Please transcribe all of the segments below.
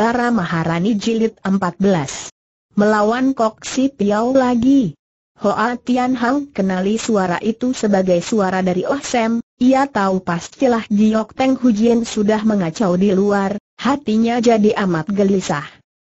Bara Maharani Jilid 14 Melawan Kok Si Piau lagi Hoa Tian Hang kenali suara itu sebagai suara dari Oh Sam Ia tahu pastilah Giok Teng Hujian sudah mengacau di luar Hatinya jadi amat gelisah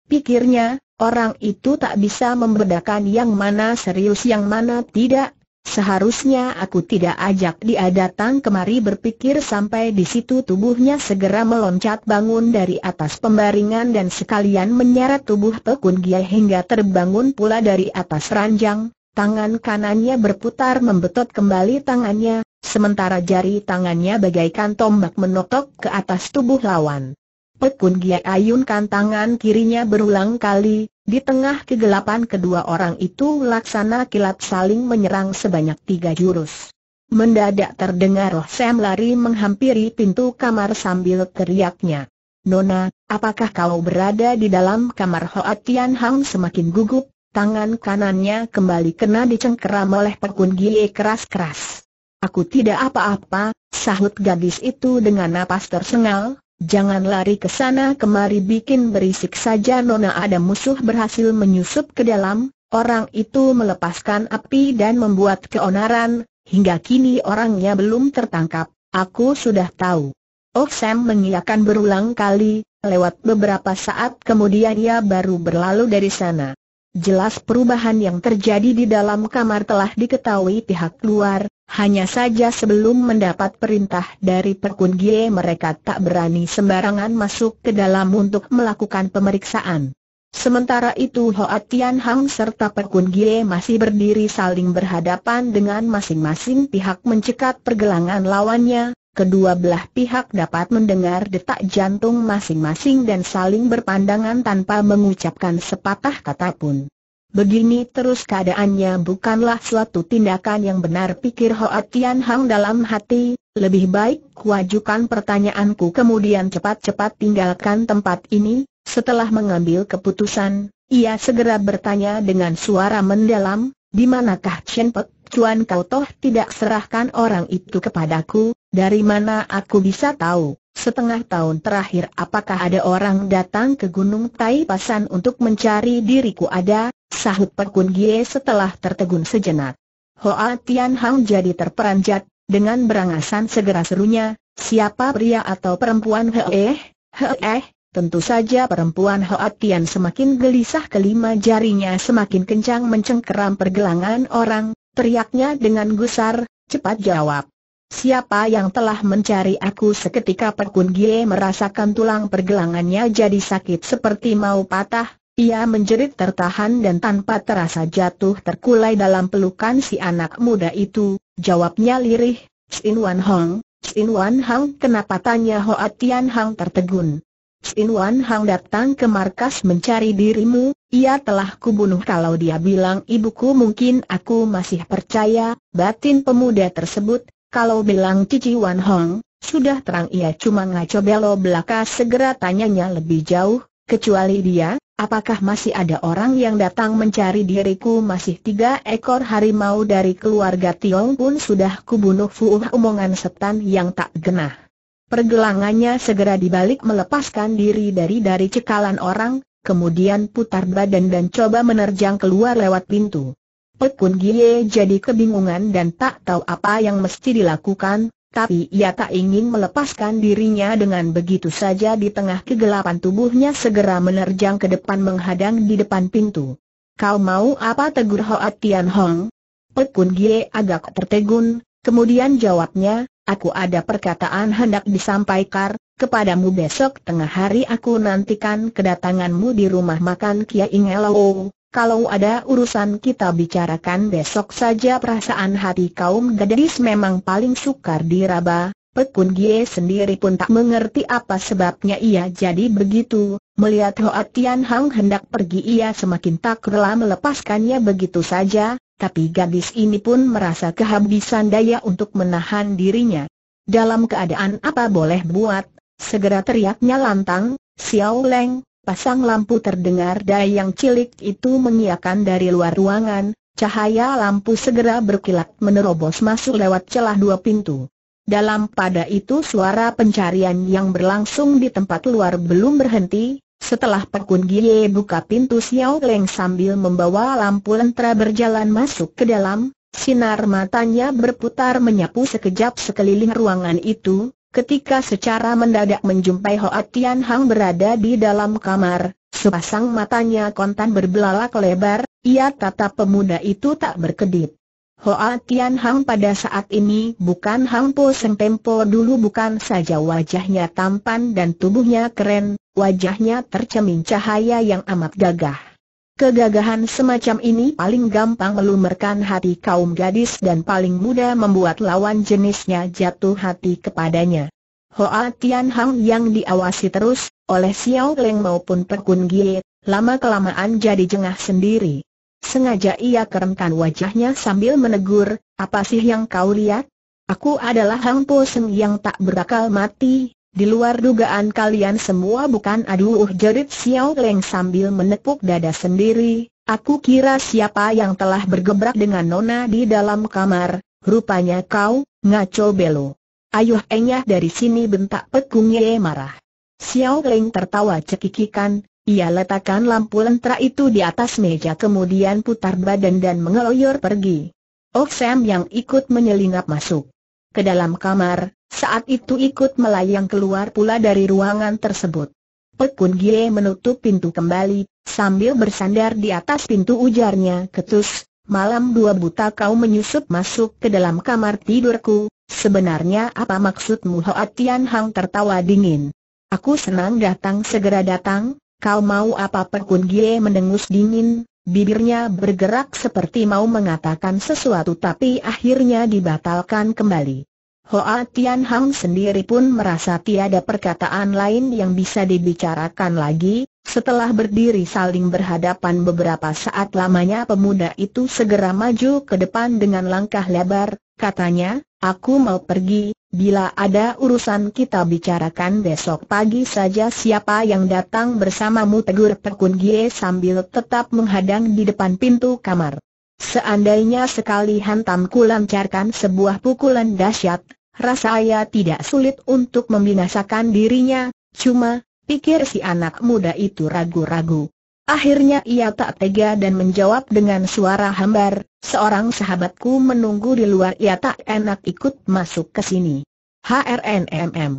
Pikirnya, orang itu tak bisa membedakan yang mana serius yang mana tidak Seharusnya aku tidak ajak dia datang kemari berpikir sampai di situ tubuhnya segera meloncat bangun dari atas pembaringan dan sekalian menyeret tubuh Pekun Gia hingga terbangun pula dari atas ranjang, tangan kanannya berputar membetot kembali tangannya, sementara jari tangannya bagaikan tombak menotok ke atas tubuh lawan. Pekun Gia ayunkan tangan kirinya berulang kali, di tengah kegelapan kedua orang itu laksana kilat saling menyerang sebanyak tiga jurus. Mendadak terdengar roh Sam lari menghampiri pintu kamar sambil teriaknya. Nona, apakah kau berada di dalam kamar Hoa Tian Hang semakin gugup, tangan kanannya kembali kena dicengkeram oleh pekun gie keras-keras. Aku tidak apa-apa, sahut gadis itu dengan napas tersengal, Jangan lari ke sana kemari bikin berisik saja Nona ada musuh berhasil menyusup ke dalam, orang itu melepaskan api dan membuat keonaran, hingga kini orangnya belum tertangkap, aku sudah tahu. Oh Sam mengiyakan berulang kali, lewat beberapa saat kemudian ia baru berlalu dari sana. Jelas perubahan yang terjadi di dalam kamar telah diketahui pihak luar, hanya saja sebelum mendapat perintah dari Perkun Gie mereka tak berani sembarangan masuk ke dalam untuk melakukan pemeriksaan. Sementara itu Hoa Tian Hang serta Perkun Gie masih berdiri saling berhadapan dengan masing-masing pihak mencekat pergelangan lawannya, kedua belah pihak dapat mendengar detak jantung masing-masing dan saling berpandangan tanpa mengucapkan sepatah kata pun. Begini terus keadaannya bukanlah suatu tindakan yang benar pikir Hoa Tian Hang dalam hati, lebih baik kuajukan pertanyaanku kemudian cepat-cepat tinggalkan tempat ini, setelah mengambil keputusan, ia segera bertanya dengan suara mendalam, di manakah Chen Pek Cuan kau toh tidak serahkan orang itu kepadaku, dari mana aku bisa tahu, setengah tahun terakhir apakah ada orang datang ke Gunung Tai Pasan untuk mencari diriku ada, sahut Pekun Gie setelah tertegun sejenak. Hoa Tian Hang jadi terperanjat, dengan berangasan segera serunya, siapa pria atau perempuan heeh, heeh, tentu saja perempuan Hoa Tian semakin gelisah kelima jarinya semakin kencang mencengkeram pergelangan orang, teriaknya dengan gusar, cepat jawab. Siapa yang telah mencari aku seketika Pekun Gie merasakan tulang pergelangannya jadi sakit seperti mau patah, ia menjerit tertahan dan tanpa terasa jatuh terkulai dalam pelukan si anak muda itu, jawabnya lirih, Sin Wan Hong, Sin Wan Hong kenapa tanya Hoa Tian Hang tertegun. Sin Wan Hang datang ke markas mencari dirimu, ia telah kubunuh kalau dia bilang ibuku mungkin aku masih percaya, batin pemuda tersebut, kalau bilang Cici Wan Hong, sudah terang ia cuma ngaco belok belaka segera tanyanya lebih jauh, kecuali dia, apakah masih ada orang yang datang mencari diriku masih tiga ekor harimau dari keluarga Tiong pun sudah kubunuh fuuh umongan setan yang tak genah. Pergelangannya segera dibalik melepaskan diri dari dari cekalan orang, kemudian putar badan dan coba menerjang keluar lewat pintu. Pekun Gie jadi kebingungan dan tak tahu apa yang mesti dilakukan, tapi ia tak ingin melepaskan dirinya dengan begitu saja di tengah kegelapan tubuhnya segera menerjang ke depan menghadang di depan pintu. Kau mau apa tegur Hoat Tian Hong? Pekun Gie agak tertegun, kemudian jawabnya, aku ada perkataan hendak disampaikan, Kepadamu besok tengah hari aku nantikan kedatanganmu di rumah makan Kia Ingelao kalau ada urusan kita bicarakan besok saja perasaan hati kaum gadis memang paling sukar diraba, Pekun Gie sendiri pun tak mengerti apa sebabnya ia jadi begitu, melihat Hoa Tian Hang hendak pergi ia semakin tak rela melepaskannya begitu saja, tapi gadis ini pun merasa kehabisan daya untuk menahan dirinya. Dalam keadaan apa boleh buat, segera teriaknya lantang, Xiao Leng, Pasang lampu terdengar dayang cilik itu mengiakan dari luar ruangan, cahaya lampu segera berkilat menerobos masuk lewat celah dua pintu. Dalam pada itu suara pencarian yang berlangsung di tempat luar belum berhenti, setelah Pekun Gie buka pintu Xiao Leng sambil membawa lampu lentera berjalan masuk ke dalam, sinar matanya berputar menyapu sekejap sekeliling ruangan itu, Ketika secara mendadak menjumpai Hoa Tian Hang berada di dalam kamar, sepasang matanya kontan berbelalak lebar, ia tatap pemuda itu tak berkedip. Hoa Tian Hang pada saat ini bukan Hang Po Seng Tempo dulu bukan saja wajahnya tampan dan tubuhnya keren, wajahnya tercemin cahaya yang amat gagah. Kegagahan semacam ini paling gampang melumerkan hati kaum gadis dan paling mudah membuat lawan jenisnya jatuh hati kepadanya. Hoa Tian Hang yang diawasi terus, oleh Xiao Leng maupun Pekun Gie, lama-kelamaan jadi jengah sendiri. Sengaja ia keremkan wajahnya sambil menegur, apa sih yang kau lihat? Aku adalah Hang Po Seng yang tak berakal mati, di luar dugaan kalian semua bukan aduh jerit Xiao Leng sambil menepuk dada sendiri, aku kira siapa yang telah bergebrak dengan Nona di dalam kamar, rupanya kau, ngaco belo. Ayuh enyah dari sini bentak Pekung Ye marah. Xiao Leng tertawa cekikikan, ia letakkan lampu lentera itu di atas meja kemudian putar badan dan mengeloyor pergi. Oh Sam yang ikut menyelinap masuk ke dalam kamar, saat itu ikut melayang keluar pula dari ruangan tersebut. Pekun Gie menutup pintu kembali, sambil bersandar di atas pintu ujarnya ketus, malam dua buta kau menyusup masuk ke dalam kamar tidurku, sebenarnya apa maksudmu Hoa Tian Hang tertawa dingin. Aku senang datang segera datang, kau mau apa Pekun Gie mendengus dingin, bibirnya bergerak seperti mau mengatakan sesuatu tapi akhirnya dibatalkan kembali. Hoa Tian Hang sendiri pun merasa tiada perkataan lain yang bisa dibicarakan lagi, setelah berdiri saling berhadapan beberapa saat lamanya pemuda itu segera maju ke depan dengan langkah lebar, katanya, aku mau pergi, bila ada urusan kita bicarakan besok pagi saja siapa yang datang bersamamu tegur Pekun Gie sambil tetap menghadang di depan pintu kamar. Seandainya sekali hantam ku lancarkan sebuah pukulan dahsyat, ayah tidak sulit untuk membinasakan dirinya, cuma, pikir si anak muda itu ragu-ragu. Akhirnya ia tak tega dan menjawab dengan suara hambar, seorang sahabatku menunggu di luar ia tak enak ikut masuk ke sini. HRNMM.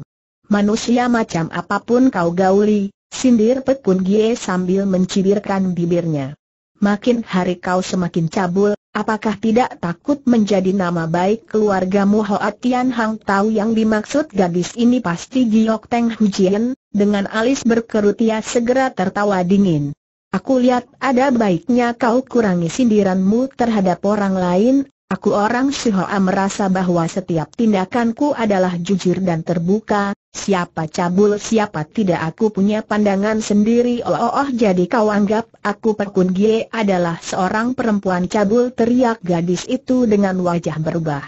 Manusia macam apapun kau gauli, sindir Pekun Gie sambil mencibirkan bibirnya makin hari kau semakin cabul, apakah tidak takut menjadi nama baik keluargamu Hoa Tian Hang tahu yang dimaksud gadis ini pasti Giok Teng Hujian, dengan alis berkerut ia segera tertawa dingin. Aku lihat ada baiknya kau kurangi sindiranmu terhadap orang lain, Aku orang Shihoa merasa bahwa setiap tindakanku adalah jujur dan terbuka, siapa cabul siapa tidak aku punya pandangan sendiri oh oh, oh jadi kau anggap aku Pekun Gie adalah seorang perempuan cabul teriak gadis itu dengan wajah berubah.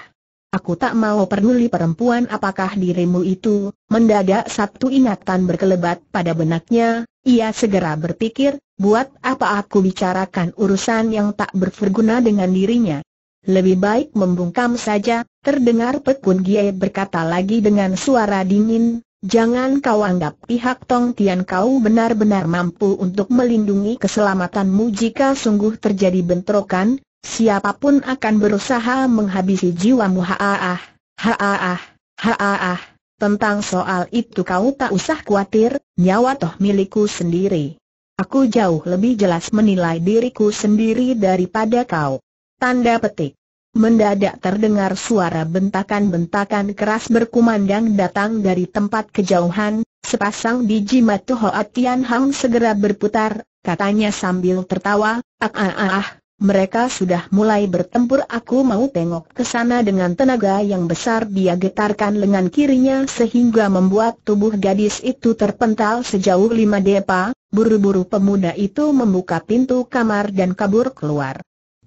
Aku tak mau peduli perempuan apakah dirimu itu, mendadak satu ingatan berkelebat pada benaknya, ia segera berpikir, buat apa aku bicarakan urusan yang tak berguna dengan dirinya. Lebih baik membungkam saja, terdengar Pekun Gie berkata lagi dengan suara dingin, jangan kau anggap pihak Tong Tian kau benar-benar mampu untuk melindungi keselamatanmu jika sungguh terjadi bentrokan, siapapun akan berusaha menghabisi jiwamu haaah, haaah, haaah. Tentang soal itu kau tak usah khawatir, nyawa toh milikku sendiri. Aku jauh lebih jelas menilai diriku sendiri daripada kau. Tanda petik. Mendadak terdengar suara bentakan-bentakan keras berkumandang datang dari tempat kejauhan, sepasang biji matu Hoa Tian Hang segera berputar, katanya sambil tertawa, ah, ah ah ah, mereka sudah mulai bertempur aku mau tengok ke sana dengan tenaga yang besar dia getarkan lengan kirinya sehingga membuat tubuh gadis itu terpental sejauh lima depa, buru-buru pemuda itu membuka pintu kamar dan kabur keluar.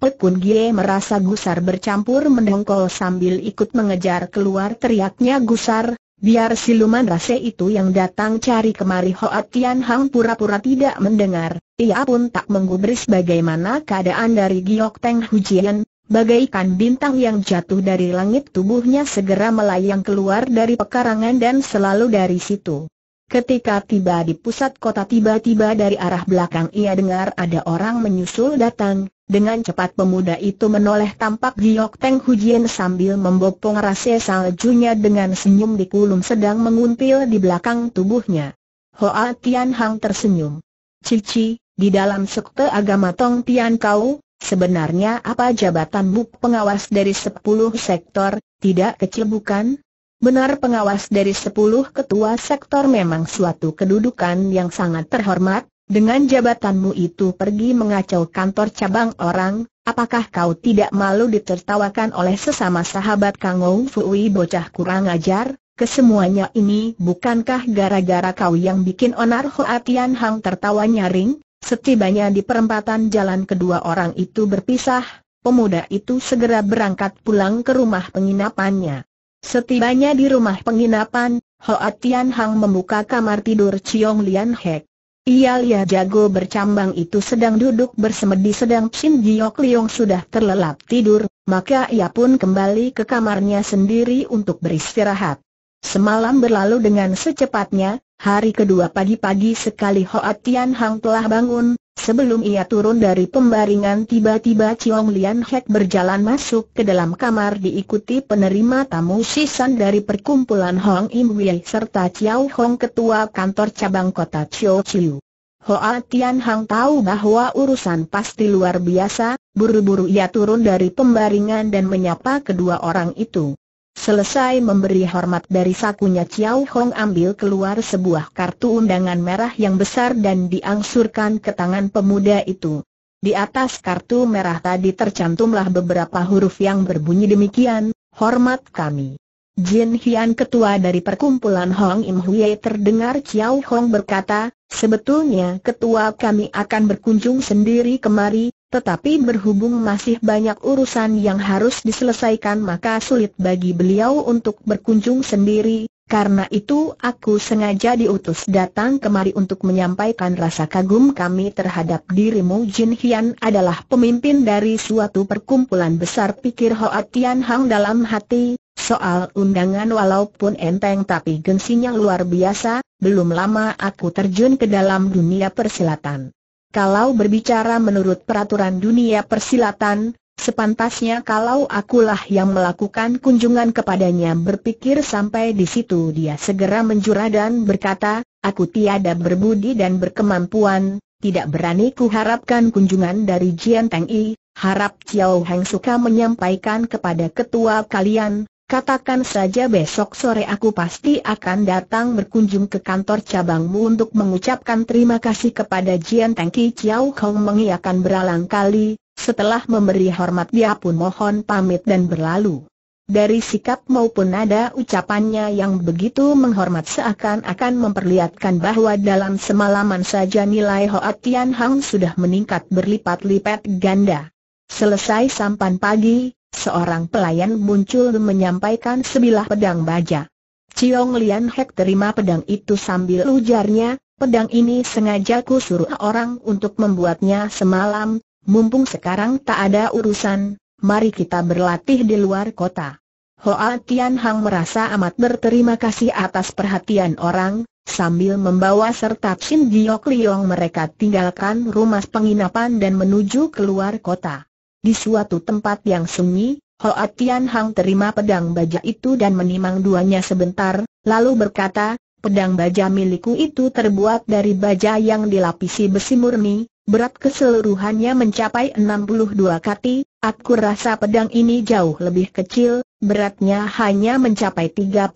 Pepun Gie merasa gusar bercampur mendongkol sambil ikut mengejar keluar teriaknya gusar, biar siluman rase itu yang datang cari kemari Hoa Tian Hang pura-pura tidak mendengar, ia pun tak menggubris bagaimana keadaan dari Giok Teng Hujian, bagaikan bintang yang jatuh dari langit tubuhnya segera melayang keluar dari pekarangan dan selalu dari situ. Ketika tiba di pusat kota tiba-tiba dari arah belakang ia dengar ada orang menyusul datang, dengan cepat pemuda itu menoleh tampak Giok Teng Hujian sambil membopong rasa saljunya dengan senyum di kulum sedang menguntil di belakang tubuhnya. Hoa Tian Hang tersenyum. Cici, di dalam sekte agama Tong Tian Kau, Sebenarnya apa jabatan buk pengawas dari sepuluh sektor, tidak kecil bukan? Benar pengawas dari sepuluh ketua sektor memang suatu kedudukan yang sangat terhormat, dengan jabatanmu itu pergi mengacau kantor cabang orang, apakah kau tidak malu ditertawakan oleh sesama sahabat Kang Ong Fui bocah kurang ajar? Kesemuanya ini bukankah gara-gara kau yang bikin Onar Hoa Tian Hang tertawa nyaring? Setibanya di perempatan jalan kedua orang itu berpisah, pemuda itu segera berangkat pulang ke rumah penginapannya. Setibanya di rumah penginapan, Hoa Tian Hang membuka kamar tidur Chiong Lian Hek. Ia lihat jago bercambang itu sedang duduk bersemedi sedang Chin Giok Liong sudah terlelap tidur, maka ia pun kembali ke kamarnya sendiri untuk beristirahat. Semalam berlalu dengan secepatnya, hari kedua pagi-pagi sekali Hoa Tian Hang telah bangun, Sebelum ia turun dari pembaringan tiba-tiba Chiong Lian Hek berjalan masuk ke dalam kamar diikuti penerima tamu sisan dari perkumpulan Hong Im Wei serta Chiao Hong ketua kantor cabang kota Chiu Chiu. Hoa Tian Hang tahu bahwa urusan pasti luar biasa, buru-buru ia turun dari pembaringan dan menyapa kedua orang itu. Selesai memberi hormat dari sakunya Chiao Hong ambil keluar sebuah kartu undangan merah yang besar dan diangsurkan ke tangan pemuda itu. Di atas kartu merah tadi tercantumlah beberapa huruf yang berbunyi demikian, hormat kami. Jin Hian ketua dari perkumpulan Hong Im Hui. terdengar Chiao Hong berkata, sebetulnya ketua kami akan berkunjung sendiri kemari, tetapi berhubung masih banyak urusan yang harus diselesaikan maka sulit bagi beliau untuk berkunjung sendiri, karena itu aku sengaja diutus datang kemari untuk menyampaikan rasa kagum kami terhadap dirimu Jin Hian adalah pemimpin dari suatu perkumpulan besar pikir Hoa Tian Hang dalam hati, soal undangan walaupun enteng tapi gengsinya luar biasa, belum lama aku terjun ke dalam dunia persilatan. Kalau berbicara menurut peraturan dunia persilatan, sepantasnya kalau akulah yang melakukan kunjungan kepadanya berpikir sampai di situ dia segera menjurah dan berkata, aku tiada berbudi dan berkemampuan, tidak berani harapkan kunjungan dari Jian Teng I, harap Chiao Heng suka menyampaikan kepada ketua kalian, Katakan saja besok sore aku pasti akan datang berkunjung ke kantor cabangmu untuk mengucapkan terima kasih kepada Jian Tengki Chiao Kong mengiakan beralang kali, setelah memberi hormat dia pun mohon pamit dan berlalu. Dari sikap maupun nada ucapannya yang begitu menghormat seakan-akan memperlihatkan bahwa dalam semalaman saja nilai Hoa Tian Hang sudah meningkat berlipat-lipat ganda. Selesai sampan pagi, Seorang pelayan muncul menyampaikan sebilah pedang baja. Ciong Lian Hek terima pedang itu sambil ujarnya, pedang ini sengaja ku suruh orang untuk membuatnya semalam, mumpung sekarang tak ada urusan, mari kita berlatih di luar kota. Hoa Tian Hang merasa amat berterima kasih atas perhatian orang, sambil membawa serta Xin Giok Liong mereka tinggalkan rumah penginapan dan menuju keluar kota. Di suatu tempat yang sunyi, Hoa Tian Hang terima pedang baja itu dan menimang duanya sebentar, lalu berkata, pedang baja milikku itu terbuat dari baja yang dilapisi besi murni, berat keseluruhannya mencapai 62 kati, aku rasa pedang ini jauh lebih kecil, beratnya hanya mencapai 33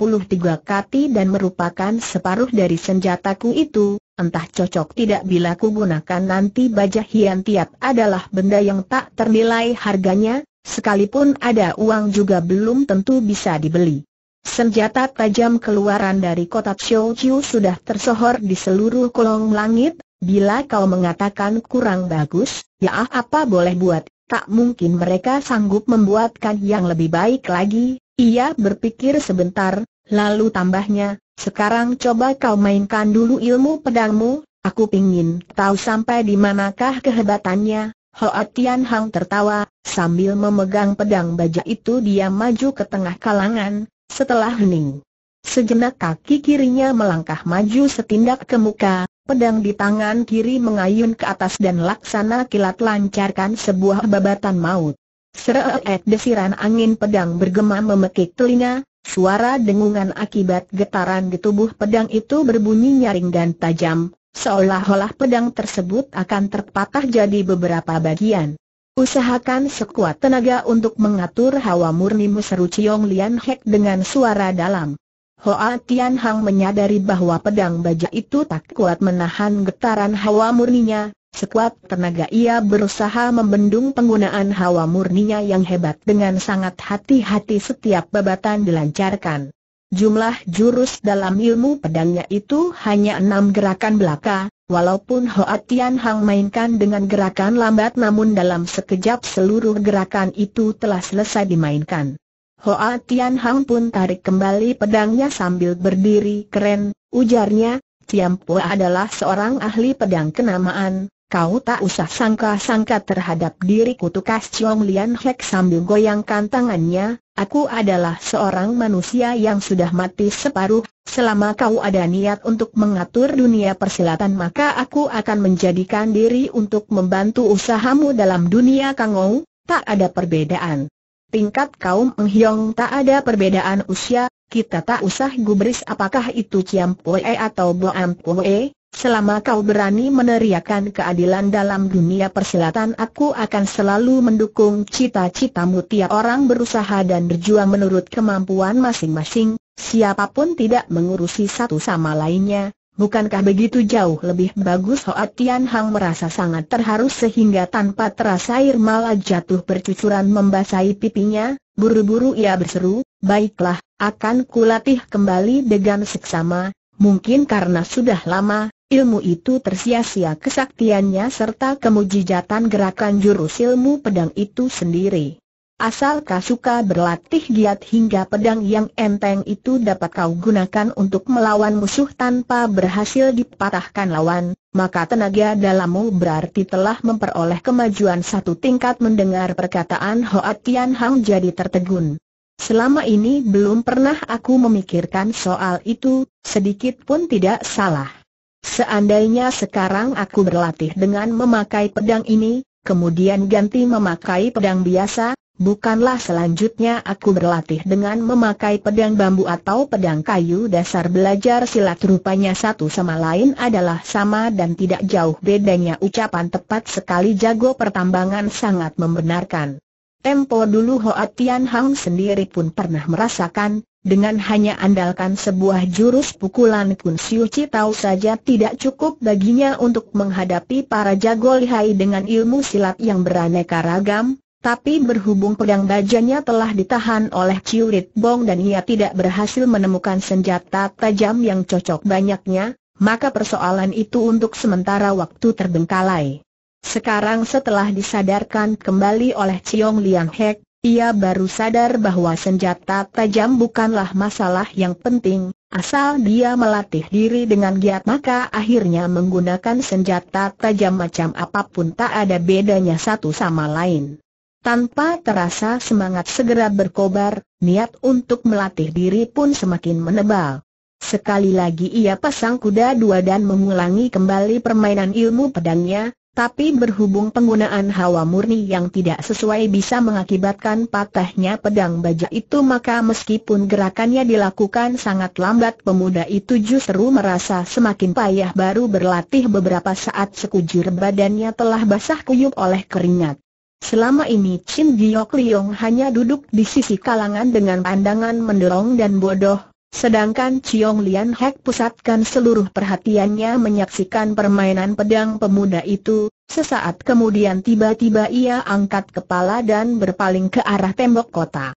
kati dan merupakan separuh dari senjataku itu, Entah cocok tidak bila kugunakan nanti baja hian tiap adalah benda yang tak ternilai harganya, sekalipun ada uang juga belum tentu bisa dibeli. Senjata tajam keluaran dari kota Xiu Chiu sudah tersohor di seluruh kolong langit, bila kau mengatakan kurang bagus, ya apa boleh buat, tak mungkin mereka sanggup membuatkan yang lebih baik lagi, ia berpikir sebentar, Lalu tambahnya, sekarang coba kau mainkan dulu ilmu pedangmu, aku pingin tahu sampai di manakah kehebatannya. Hoa Tian Hang tertawa, sambil memegang pedang baja itu dia maju ke tengah kalangan, setelah hening. Sejenak kaki kirinya melangkah maju setindak ke muka, pedang di tangan kiri mengayun ke atas dan laksana kilat lancarkan sebuah babatan maut. Seret desiran angin pedang bergema memekik telinga, Suara dengungan akibat getaran di tubuh pedang itu berbunyi nyaring dan tajam, seolah-olah pedang tersebut akan terpatah jadi beberapa bagian. Usahakan sekuat tenaga untuk mengatur hawa murni seru Ciong Lian Hek dengan suara dalam. Hoa Tian Hang menyadari bahwa pedang baja itu tak kuat menahan getaran hawa murninya, Sekuat tenaga ia berusaha membendung penggunaan hawa murninya yang hebat dengan sangat hati-hati setiap babatan dilancarkan. Jumlah jurus dalam ilmu pedangnya itu hanya enam gerakan belaka, walaupun Hoa Tian Hang mainkan dengan gerakan lambat namun dalam sekejap seluruh gerakan itu telah selesai dimainkan. Hoa Tian Hang pun tarik kembali pedangnya sambil berdiri keren, ujarnya, Tiam Pua adalah seorang ahli pedang kenamaan, Kau tak usah sangka-sangka terhadap diriku tukas Chong Lian Hek sambil goyangkan tangannya, aku adalah seorang manusia yang sudah mati separuh, selama kau ada niat untuk mengatur dunia persilatan maka aku akan menjadikan diri untuk membantu usahamu dalam dunia kangou, tak ada perbedaan. Tingkat kaum Menghiong tak ada perbedaan usia, kita tak usah gubris apakah itu Ciam Pue atau Boam Pue, Selama kau berani meneriakan keadilan dalam dunia persilatan aku akan selalu mendukung cita cita tiap orang berusaha dan berjuang menurut kemampuan masing-masing, siapapun tidak mengurusi satu sama lainnya, bukankah begitu jauh lebih bagus Hoa Tian Hang merasa sangat terharu sehingga tanpa terasa air malah jatuh bercucuran membasahi pipinya, buru-buru ia berseru, baiklah, akan kulatih kembali dengan seksama, mungkin karena sudah lama, Ilmu itu tersia-sia kesaktiannya serta kemujijatan gerakan jurus ilmu pedang itu sendiri. Asal suka berlatih giat hingga pedang yang enteng itu dapat kau gunakan untuk melawan musuh tanpa berhasil dipatahkan lawan, maka tenaga dalammu berarti telah memperoleh kemajuan satu tingkat mendengar perkataan Hoa Tian Hang jadi tertegun. Selama ini belum pernah aku memikirkan soal itu, sedikit pun tidak salah. Seandainya sekarang aku berlatih dengan memakai pedang ini, kemudian ganti memakai pedang biasa, bukanlah selanjutnya aku berlatih dengan memakai pedang bambu atau pedang kayu dasar belajar silat rupanya satu sama lain adalah sama dan tidak jauh bedanya ucapan tepat sekali jago pertambangan sangat membenarkan. Tempo dulu Hoa Tian Hang sendiri pun pernah merasakan, dengan hanya andalkan sebuah jurus pukulan Kun Siu Chi tahu saja tidak cukup baginya untuk menghadapi para jago lihai dengan ilmu silat yang beraneka ragam, tapi berhubung pedang bajanya telah ditahan oleh Chiu Rit Bong dan ia tidak berhasil menemukan senjata tajam yang cocok banyaknya, maka persoalan itu untuk sementara waktu terbengkalai. Sekarang setelah disadarkan kembali oleh Chiong Liang Hek, ia baru sadar bahwa senjata tajam bukanlah masalah yang penting, asal dia melatih diri dengan giat maka akhirnya menggunakan senjata tajam macam apapun tak ada bedanya satu sama lain. Tanpa terasa semangat segera berkobar, niat untuk melatih diri pun semakin menebal. Sekali lagi ia pasang kuda dua dan mengulangi kembali permainan ilmu pedangnya, tapi berhubung penggunaan hawa murni yang tidak sesuai bisa mengakibatkan patahnya pedang baja itu maka meskipun gerakannya dilakukan sangat lambat pemuda itu justru merasa semakin payah baru berlatih beberapa saat sekujur badannya telah basah kuyup oleh keringat. Selama ini Chin Giok Liong hanya duduk di sisi kalangan dengan pandangan mendorong dan bodoh, Sedangkan Chiong Lian Hek pusatkan seluruh perhatiannya menyaksikan permainan pedang pemuda itu, sesaat kemudian tiba-tiba ia angkat kepala dan berpaling ke arah tembok kota.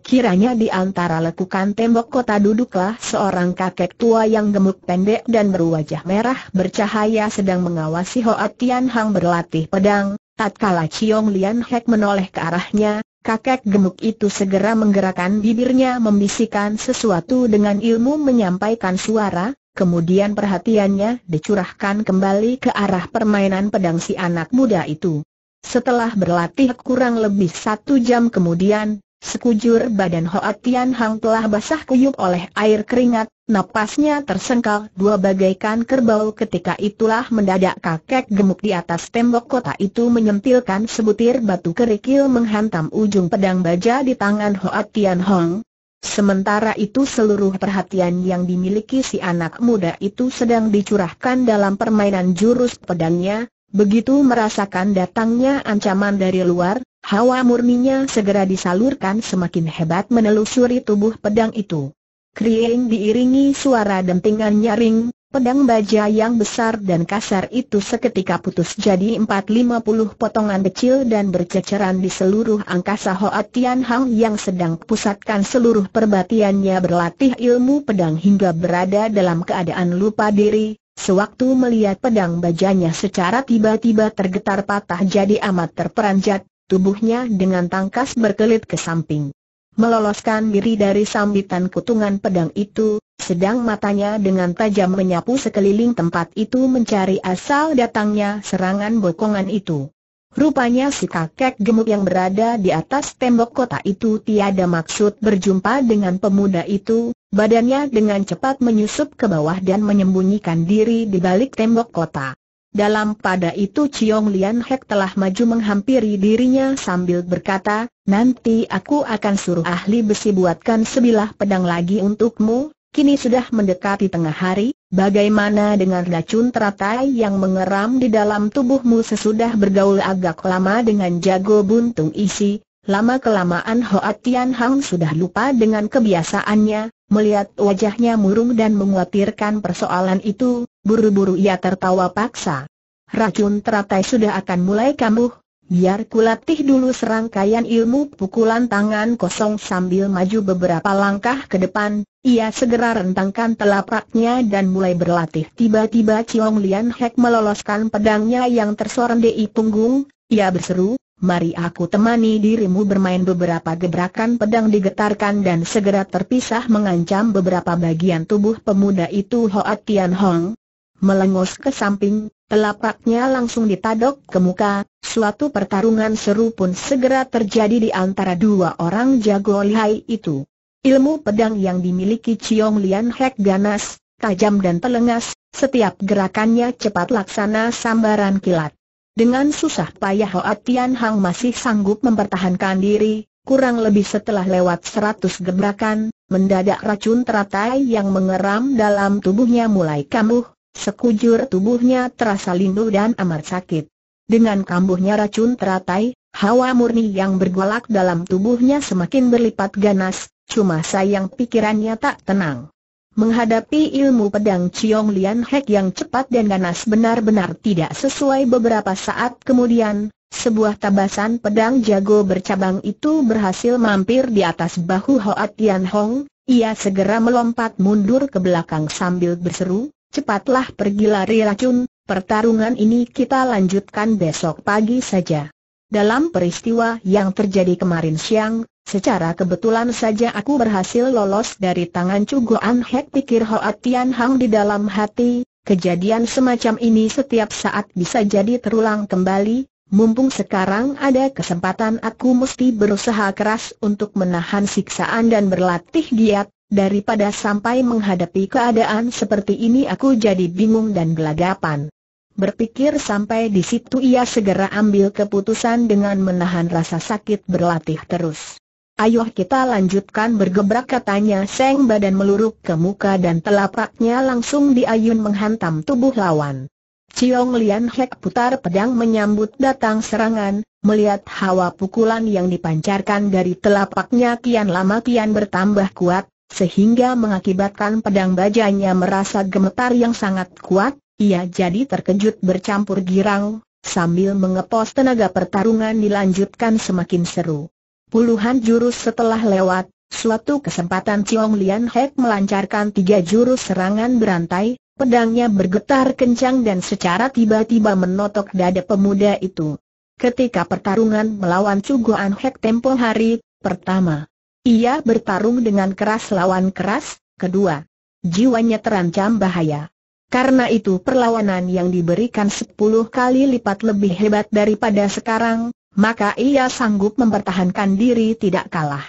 Kiranya di antara lekukan tembok kota duduklah seorang kakek tua yang gemuk pendek dan berwajah merah bercahaya sedang mengawasi Hoa Tian Hang berlatih pedang, Tatkala Chiong Lian Hek menoleh ke arahnya, kakek gemuk itu segera menggerakkan bibirnya membisikkan sesuatu dengan ilmu menyampaikan suara, kemudian perhatiannya dicurahkan kembali ke arah permainan pedang si anak muda itu. Setelah berlatih kurang lebih satu jam kemudian, Sekujur badan Hoa Tian Hang telah basah kuyup oleh air keringat, napasnya tersengkal dua bagaikan kerbau ketika itulah mendadak kakek gemuk di atas tembok kota itu menyentilkan sebutir batu kerikil menghantam ujung pedang baja di tangan Hoa Tian Hong. Sementara itu seluruh perhatian yang dimiliki si anak muda itu sedang dicurahkan dalam permainan jurus pedangnya, begitu merasakan datangnya ancaman dari luar, Hawa murninya segera disalurkan semakin hebat menelusuri tubuh pedang itu. Krieng diiringi suara dentingan nyaring, pedang baja yang besar dan kasar itu seketika putus jadi 450 potongan kecil dan berceceran di seluruh angkasa Hoa Tian Hang yang sedang pusatkan seluruh perbatiannya berlatih ilmu pedang hingga berada dalam keadaan lupa diri, Sewaktu melihat pedang bajanya secara tiba-tiba tergetar patah jadi amat terperanjat, tubuhnya dengan tangkas berkelit ke samping. Meloloskan diri dari sambitan kutungan pedang itu, sedang matanya dengan tajam menyapu sekeliling tempat itu mencari asal datangnya serangan bokongan itu. Rupanya si kakek gemuk yang berada di atas tembok kota itu tiada maksud berjumpa dengan pemuda itu, badannya dengan cepat menyusup ke bawah dan menyembunyikan diri di balik tembok kota. Dalam pada itu Chiong Lian Hek telah maju menghampiri dirinya sambil berkata, nanti aku akan suruh ahli besi buatkan sebilah pedang lagi untukmu, kini sudah mendekati tengah hari, bagaimana dengan racun teratai yang mengeram di dalam tubuhmu sesudah bergaul agak lama dengan jago buntung isi, lama kelamaan Hoa Tian Hang sudah lupa dengan kebiasaannya, melihat wajahnya murung dan menguatirkan persoalan itu, buru-buru ia tertawa paksa. Racun teratai sudah akan mulai kambuh, biar kulatih dulu serangkaian ilmu pukulan tangan kosong sambil maju beberapa langkah ke depan, ia segera rentangkan telapaknya dan mulai berlatih. Tiba-tiba Ciong Lian Hek meloloskan pedangnya yang tersorong di punggung, ia berseru, Mari aku temani dirimu bermain beberapa gebrakan pedang digetarkan dan segera terpisah mengancam beberapa bagian tubuh pemuda itu Hoat Tian Hong melengos ke samping, telapaknya langsung ditadok ke muka, suatu pertarungan seru pun segera terjadi di antara dua orang jago lihai itu. Ilmu pedang yang dimiliki Chiong Lian Hek ganas, tajam dan telengas, setiap gerakannya cepat laksana sambaran kilat. Dengan susah payah Hoat Tian Hang masih sanggup mempertahankan diri, kurang lebih setelah lewat seratus gebrakan, mendadak racun teratai yang mengeram dalam tubuhnya mulai kambuh, Sekujur tubuhnya terasa lindu dan amat sakit. Dengan kambuhnya racun teratai, hawa murni yang bergolak dalam tubuhnya semakin berlipat ganas, cuma sayang pikirannya tak tenang. Menghadapi ilmu pedang Chiong Lian Hek yang cepat dan ganas benar-benar tidak sesuai beberapa saat kemudian, sebuah tabasan pedang jago bercabang itu berhasil mampir di atas bahu Hoat Tian Hong, ia segera melompat mundur ke belakang sambil berseru, Cepatlah pergi lari racun, pertarungan ini kita lanjutkan besok pagi saja. Dalam peristiwa yang terjadi kemarin siang, secara kebetulan saja aku berhasil lolos dari tangan Cugoan Hek pikir Hoa Tian Hang di dalam hati, kejadian semacam ini setiap saat bisa jadi terulang kembali, mumpung sekarang ada kesempatan aku mesti berusaha keras untuk menahan siksaan dan berlatih giat, Daripada sampai menghadapi keadaan seperti ini aku jadi bingung dan gelagapan. Berpikir sampai di situ ia segera ambil keputusan dengan menahan rasa sakit berlatih terus. Ayo kita lanjutkan bergebrak katanya Seng badan meluruk ke muka dan telapaknya langsung diayun menghantam tubuh lawan. Ciong Lian Hek putar pedang menyambut datang serangan, melihat hawa pukulan yang dipancarkan dari telapaknya kian lama kian bertambah kuat, sehingga mengakibatkan pedang bajanya merasa gemetar yang sangat kuat, ia jadi terkejut bercampur girang, sambil mengepos tenaga pertarungan dilanjutkan semakin seru. Puluhan jurus setelah lewat, suatu kesempatan Chiong Lian Hek melancarkan tiga jurus serangan berantai, pedangnya bergetar kencang dan secara tiba-tiba menotok dada pemuda itu. Ketika pertarungan melawan Cuguan Hek tempo hari pertama, ia bertarung dengan keras lawan keras, kedua. Jiwanya terancam bahaya. Karena itu perlawanan yang diberikan sepuluh kali lipat lebih hebat daripada sekarang, maka ia sanggup mempertahankan diri tidak kalah.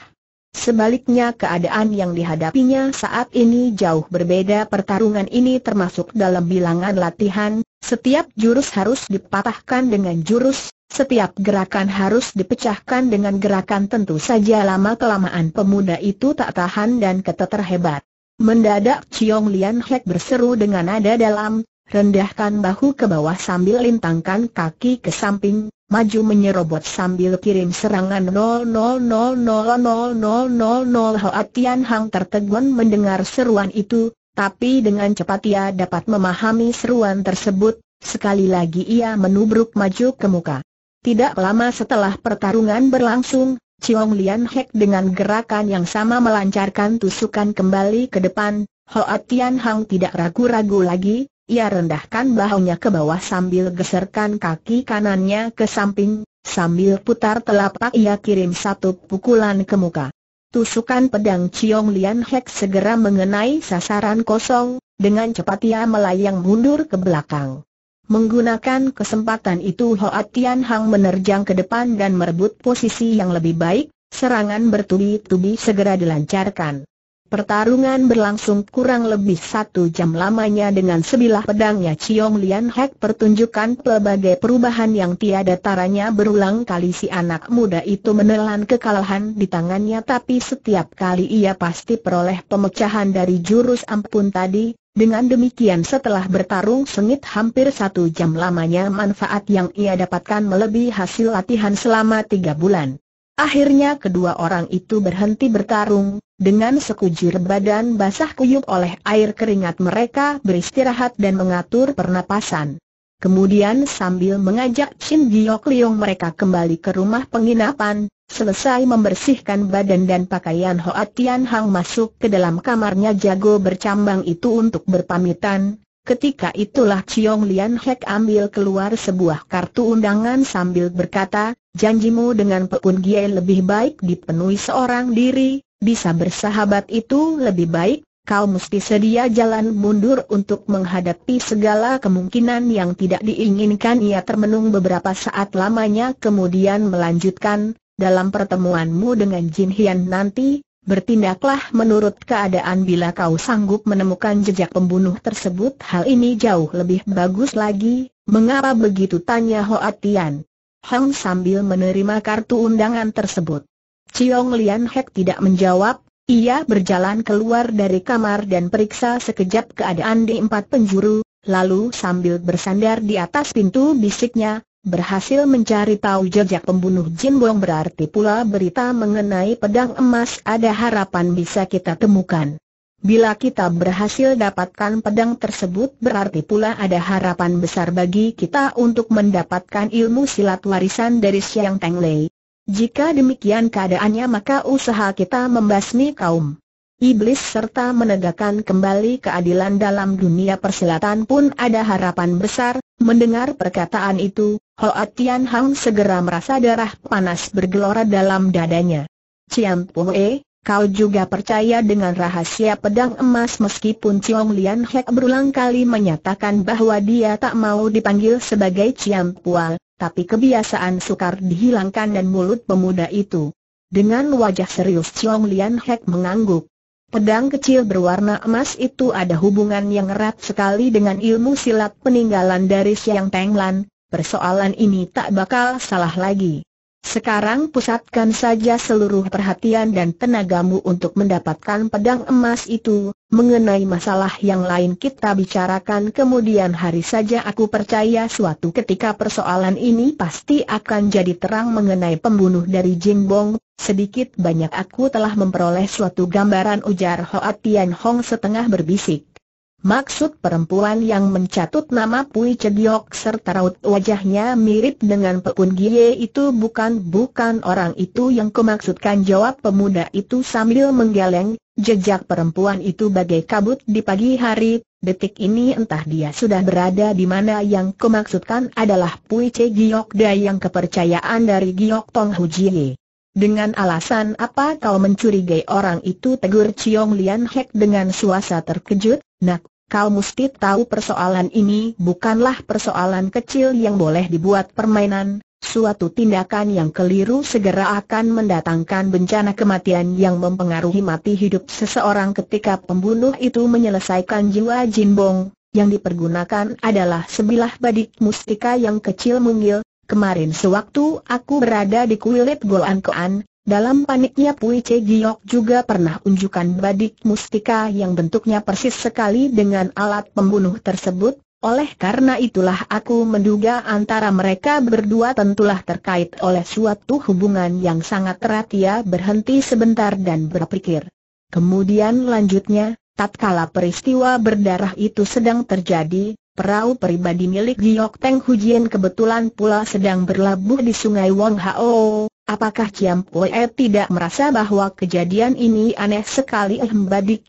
Sebaliknya keadaan yang dihadapinya saat ini jauh berbeda pertarungan ini termasuk dalam bilangan latihan, setiap jurus harus dipatahkan dengan jurus, setiap gerakan harus dipecahkan dengan gerakan tentu saja lama-kelamaan pemuda itu tak tahan dan keteter hebat. Mendadak Chiong Lian Hek berseru dengan nada dalam, rendahkan bahu ke bawah sambil lintangkan kaki ke samping, maju menyerobot sambil kirim serangan 000000000 Hoa Tian Hang tertegun mendengar seruan itu, tapi dengan cepat ia dapat memahami seruan tersebut, sekali lagi ia menubruk maju ke muka. Tidak lama setelah pertarungan berlangsung, Chiong Lian Hek dengan gerakan yang sama melancarkan tusukan kembali ke depan, Hoa Tian Hang tidak ragu-ragu lagi, ia rendahkan bahunya ke bawah sambil geserkan kaki kanannya ke samping, sambil putar telapak ia kirim satu pukulan ke muka. Tusukan pedang Chiong Lian Hek segera mengenai sasaran kosong, dengan cepat ia melayang mundur ke belakang. Menggunakan kesempatan itu Hoa Tian Hang menerjang ke depan dan merebut posisi yang lebih baik, serangan bertubi-tubi segera dilancarkan. Pertarungan berlangsung kurang lebih satu jam lamanya dengan sebilah pedangnya Chiong Lian Hek pertunjukkan pelbagai perubahan yang tiada taranya berulang kali si anak muda itu menelan kekalahan di tangannya tapi setiap kali ia pasti peroleh pemecahan dari jurus ampun tadi, dengan demikian setelah bertarung sengit hampir satu jam lamanya manfaat yang ia dapatkan melebihi hasil latihan selama tiga bulan. Akhirnya kedua orang itu berhenti bertarung, dengan sekujur badan basah kuyup oleh air keringat mereka beristirahat dan mengatur pernapasan. Kemudian sambil mengajak Chin Giok Liong mereka kembali ke rumah penginapan, Selesai membersihkan badan dan pakaian Hoa Tian Hang masuk ke dalam kamarnya jago bercambang itu untuk berpamitan. Ketika itulah Chiong Lian Hek ambil keluar sebuah kartu undangan sambil berkata, janjimu dengan Peun Gie lebih baik dipenuhi seorang diri, bisa bersahabat itu lebih baik, kau mesti sedia jalan mundur untuk menghadapi segala kemungkinan yang tidak diinginkan ia termenung beberapa saat lamanya kemudian melanjutkan, dalam pertemuanmu dengan Jin Hian nanti, bertindaklah menurut keadaan bila kau sanggup menemukan jejak pembunuh tersebut hal ini jauh lebih bagus lagi, mengapa begitu tanya Hoa Tian. Hang sambil menerima kartu undangan tersebut. Chiong Lian Hek tidak menjawab, ia berjalan keluar dari kamar dan periksa sekejap keadaan di empat penjuru, lalu sambil bersandar di atas pintu bisiknya, berhasil mencari tahu jejak pembunuh Jin Bong berarti pula berita mengenai pedang emas ada harapan bisa kita temukan. Bila kita berhasil dapatkan pedang tersebut berarti pula ada harapan besar bagi kita untuk mendapatkan ilmu silat warisan dari Siang Teng Lei. Jika demikian keadaannya maka usaha kita membasmi kaum iblis serta menegakkan kembali keadilan dalam dunia persilatan pun ada harapan besar. Mendengar perkataan itu, Hoa Tian Hang segera merasa darah panas bergelora dalam dadanya. Cian Puhue, kau juga percaya dengan rahasia pedang emas meskipun Ciong Lian Hek berulang kali menyatakan bahwa dia tak mau dipanggil sebagai Cian Pual, tapi kebiasaan sukar dihilangkan dan mulut pemuda itu. Dengan wajah serius Ciong Lian Hek mengangguk. Pedang kecil berwarna emas itu ada hubungan yang erat sekali dengan ilmu silat peninggalan dari Siang Lan, persoalan ini tak bakal salah lagi. Sekarang pusatkan saja seluruh perhatian dan tenagamu untuk mendapatkan pedang emas itu, mengenai masalah yang lain kita bicarakan kemudian hari saja aku percaya suatu ketika persoalan ini pasti akan jadi terang mengenai pembunuh dari Jingbong, sedikit banyak aku telah memperoleh suatu gambaran ujar Hoa Tian Hong setengah berbisik. Maksud perempuan yang mencatut nama Pui Cediok serta raut wajahnya mirip dengan Pekun Gie itu bukan bukan orang itu yang kumaksudkan jawab pemuda itu sambil menggeleng, jejak perempuan itu bagai kabut di pagi hari, detik ini entah dia sudah berada di mana yang kumaksudkan adalah Pui Cediok Dayang kepercayaan dari Giok Tong Hu Jie. Dengan alasan apa kau mencurigai orang itu tegur Chiong Lian Hek dengan suasa terkejut, nak, kau mesti tahu persoalan ini bukanlah persoalan kecil yang boleh dibuat permainan, suatu tindakan yang keliru segera akan mendatangkan bencana kematian yang mempengaruhi mati hidup seseorang ketika pembunuh itu menyelesaikan jiwa Jin Bong yang dipergunakan adalah sebilah badik mustika yang kecil mungil, Kemarin sewaktu aku berada di kuilit Goan Koan, dalam paniknya Pui Che Giok juga pernah unjukkan badik mustika yang bentuknya persis sekali dengan alat pembunuh tersebut, oleh karena itulah aku menduga antara mereka berdua tentulah terkait oleh suatu hubungan yang sangat erat ia berhenti sebentar dan berpikir. Kemudian lanjutnya, tatkala peristiwa berdarah itu sedang terjadi, Perahu pribadi milik Giok Teng Hujian kebetulan pula sedang berlabuh di sungai Wong Hao. Apakah Ciam Pue tidak merasa bahwa kejadian ini aneh sekali eh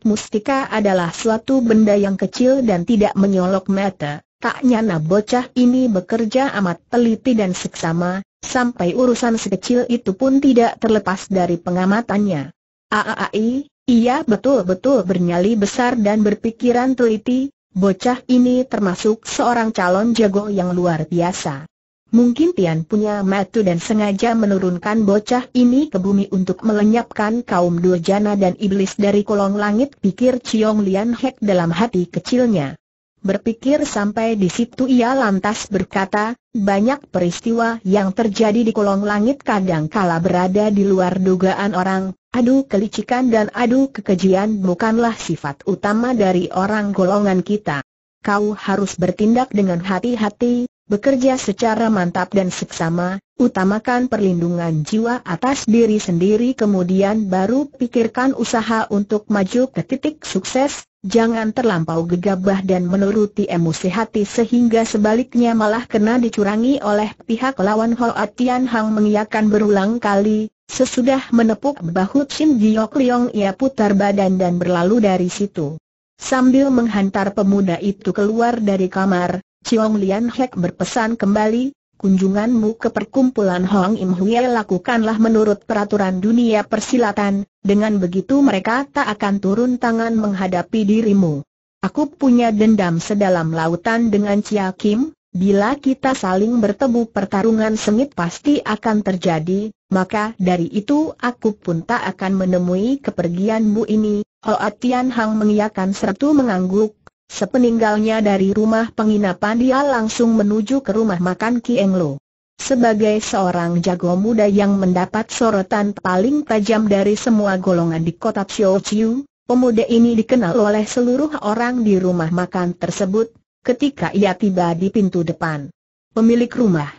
mustika adalah suatu benda yang kecil dan tidak menyolok mata? Tak nyana bocah ini bekerja amat teliti dan seksama, sampai urusan sekecil itu pun tidak terlepas dari pengamatannya. Aaai, ia betul-betul bernyali besar dan berpikiran teliti, Bocah ini termasuk seorang calon jago yang luar biasa. Mungkin Tian punya matu dan sengaja menurunkan bocah ini ke bumi untuk melenyapkan kaum durjana dan iblis dari kolong langit pikir Chiong Lian Hek dalam hati kecilnya. Berpikir sampai di situ ia lantas berkata, banyak peristiwa yang terjadi di kolong langit kadang kala berada di luar dugaan orang, Adu kelicikan dan adu kekejian bukanlah sifat utama dari orang golongan kita. Kau harus bertindak dengan hati-hati, bekerja secara mantap dan seksama, utamakan perlindungan jiwa atas diri sendiri kemudian baru pikirkan usaha untuk maju ke titik sukses, jangan terlampau gegabah dan menuruti emosi hati sehingga sebaliknya malah kena dicurangi oleh pihak lawan Hoa Tian Hang mengiakan berulang kali, Sesudah menepuk bahu Chin Giok Leong ia putar badan dan berlalu dari situ. Sambil menghantar pemuda itu keluar dari kamar, Chiong Lian Hek berpesan kembali, kunjunganmu ke perkumpulan Hong Im Hui lakukanlah menurut peraturan dunia persilatan, dengan begitu mereka tak akan turun tangan menghadapi dirimu. Aku punya dendam sedalam lautan dengan Chia Kim, Bila kita saling bertemu pertarungan sengit pasti akan terjadi, maka dari itu aku pun tak akan menemui kepergianmu ini. Hoa Tian Hang mengiyakan serta mengangguk. Sepeninggalnya dari rumah penginapan dia langsung menuju ke rumah makan Kieng Lo. Sebagai seorang jago muda yang mendapat sorotan paling tajam dari semua golongan di kota Chiu, pemuda ini dikenal oleh seluruh orang di rumah makan tersebut, ketika ia tiba di pintu depan. Pemilik rumah.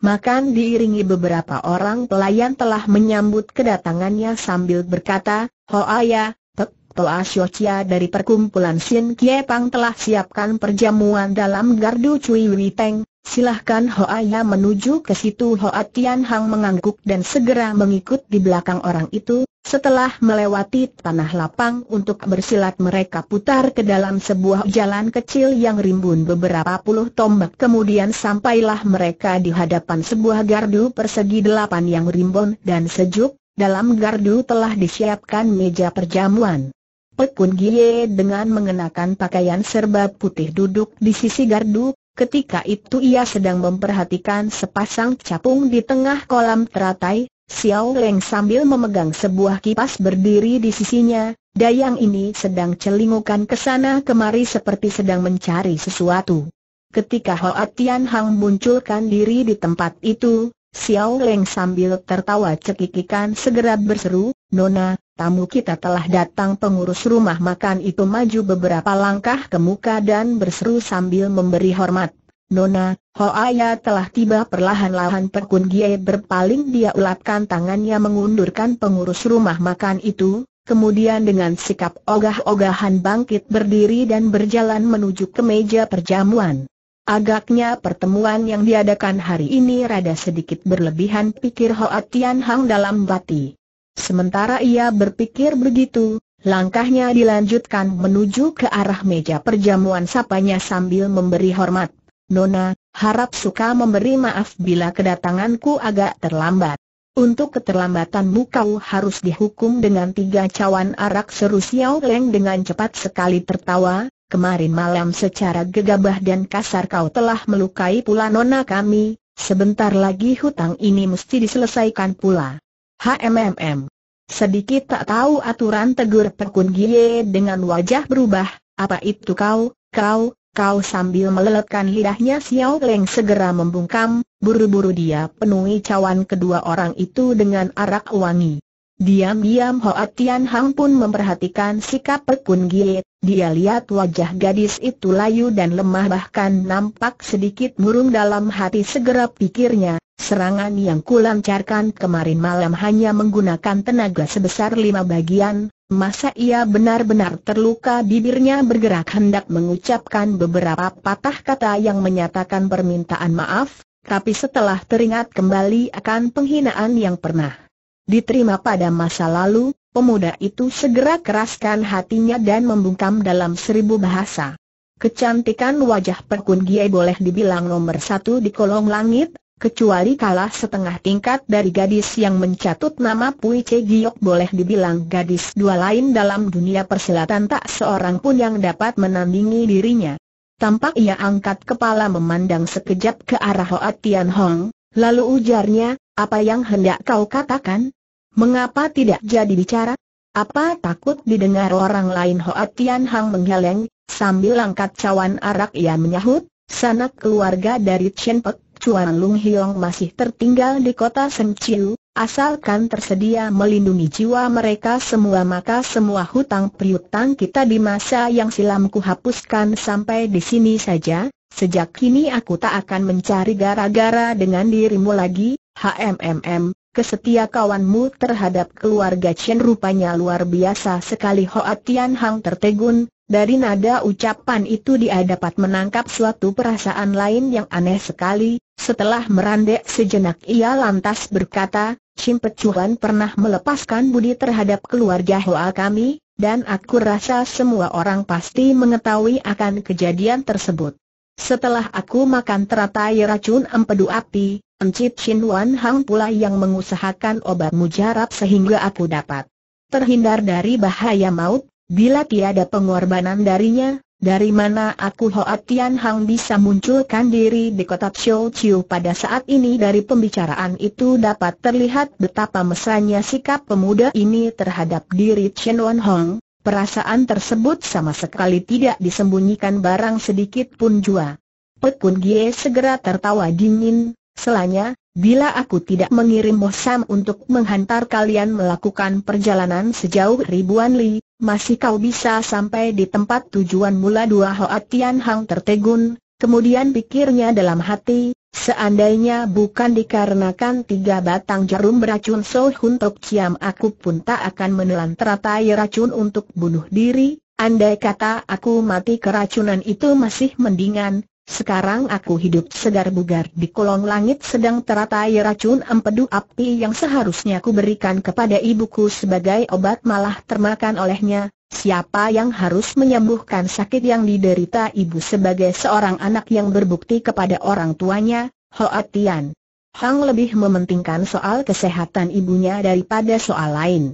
Makan diiringi beberapa orang pelayan telah menyambut kedatangannya sambil berkata, Hoaya, Pek Toa Shochia dari perkumpulan Sin Kie Pang telah siapkan perjamuan dalam gardu Cui Teng. silahkan Hoaya menuju ke situ Hoa Tian Hang mengangguk dan segera mengikut di belakang orang itu, setelah melewati tanah lapang untuk bersilat mereka putar ke dalam sebuah jalan kecil yang rimbun beberapa puluh tombak kemudian sampailah mereka di hadapan sebuah gardu persegi delapan yang rimbun dan sejuk, dalam gardu telah disiapkan meja perjamuan. Pekun Gie dengan mengenakan pakaian serba putih duduk di sisi gardu, ketika itu ia sedang memperhatikan sepasang capung di tengah kolam teratai, Xiao Leng sambil memegang sebuah kipas berdiri di sisinya, Dayang ini sedang celingukan ke sana kemari seperti sedang mencari sesuatu. Ketika Hoa Tian Hang munculkan diri di tempat itu, Xiao Leng sambil tertawa cekikikan segera berseru, Nona, tamu kita telah datang pengurus rumah makan itu maju beberapa langkah ke muka dan berseru sambil memberi hormat. Nona, Hoaya telah tiba perlahan-lahan Perkun Gie berpaling dia ulapkan tangannya mengundurkan pengurus rumah makan itu, kemudian dengan sikap ogah-ogahan bangkit berdiri dan berjalan menuju ke meja perjamuan. Agaknya pertemuan yang diadakan hari ini rada sedikit berlebihan pikir Hoa Tian Hang dalam bati. Sementara ia berpikir begitu, Langkahnya dilanjutkan menuju ke arah meja perjamuan sapanya sambil memberi hormat Nona, harap suka memberi maaf bila kedatanganku agak terlambat. Untuk keterlambatanmu kau harus dihukum dengan tiga cawan arak seru Xiao Leng dengan cepat sekali tertawa, kemarin malam secara gegabah dan kasar kau telah melukai pula nona kami, sebentar lagi hutang ini mesti diselesaikan pula. HMMM. Sedikit tak tahu aturan tegur Pekun Gie dengan wajah berubah, apa itu kau, kau, Kau sambil melelekan lidahnya Xiao Leng segera membungkam, buru-buru dia penuhi cawan kedua orang itu dengan arak wangi. Diam-diam Hoa Tian Hang pun memperhatikan sikap Pekun Gie, dia lihat wajah gadis itu layu dan lemah bahkan nampak sedikit murung dalam hati segera pikirnya, serangan yang kulancarkan kemarin malam hanya menggunakan tenaga sebesar lima bagian, Masa ia benar-benar terluka bibirnya bergerak hendak mengucapkan beberapa patah kata yang menyatakan permintaan maaf, tapi setelah teringat kembali akan penghinaan yang pernah diterima pada masa lalu, pemuda itu segera keraskan hatinya dan membungkam dalam seribu bahasa. Kecantikan wajah Perkun Gie boleh dibilang nomor satu di kolong langit, Kecuali kalah setengah tingkat dari gadis yang mencatut nama Pui Che Giok boleh dibilang gadis dua lain dalam dunia persilatan tak seorang pun yang dapat menandingi dirinya. Tampak ia angkat kepala memandang sekejap ke arah Hoa Tian Hong, lalu ujarnya, apa yang hendak kau katakan? Mengapa tidak jadi bicara? Apa takut didengar orang lain Hoa Tian Hong menggeleng, sambil angkat cawan arak ia menyahut, sanak keluarga dari Chen Pek Chuan Lung Hiong masih tertinggal di kota Seng Chiu, asalkan tersedia melindungi jiwa mereka semua maka semua hutang piutang kita di masa yang silam ku hapuskan sampai di sini saja, sejak kini aku tak akan mencari gara-gara dengan dirimu lagi, HMMM, Kesetia kawanmu terhadap keluarga Chen rupanya luar biasa sekali Hoa Tian Hang tertegun, dari nada ucapan itu dia dapat menangkap suatu perasaan lain yang aneh sekali, setelah merandek sejenak ia lantas berkata, Cimpecuan pernah melepaskan budi terhadap keluarga Hoa kami, dan aku rasa semua orang pasti mengetahui akan kejadian tersebut. Setelah aku makan teratai racun empedu api, Encik Chin Wan Hang pula yang mengusahakan obat mujarab sehingga aku dapat terhindar dari bahaya maut, bila tiada pengorbanan darinya, dari mana aku Hoa Tian Hang bisa munculkan diri di kota Chiu Chiu pada saat ini dari pembicaraan itu dapat terlihat betapa mesranya sikap pemuda ini terhadap diri Chen Wan Hong, perasaan tersebut sama sekali tidak disembunyikan barang sedikit pun jua. Pekun Gie segera tertawa dingin, selanya, bila aku tidak mengirim Sam untuk menghantar kalian melakukan perjalanan sejauh ribuan li, masih kau bisa sampai di tempat tujuan mula dua Hoa Tian Hang tertegun, kemudian pikirnya dalam hati, seandainya bukan dikarenakan tiga batang jarum beracun So Hun Tok Chiam aku pun tak akan menelan teratai racun untuk bunuh diri, andai kata aku mati keracunan itu masih mendingan, sekarang aku hidup segar bugar di kolong langit sedang teratai racun empedu api yang seharusnya ku berikan kepada ibuku sebagai obat malah termakan olehnya. Siapa yang harus menyembuhkan sakit yang diderita ibu sebagai seorang anak yang berbukti kepada orang tuanya, Hoa Tian. Hang lebih mementingkan soal kesehatan ibunya daripada soal lain.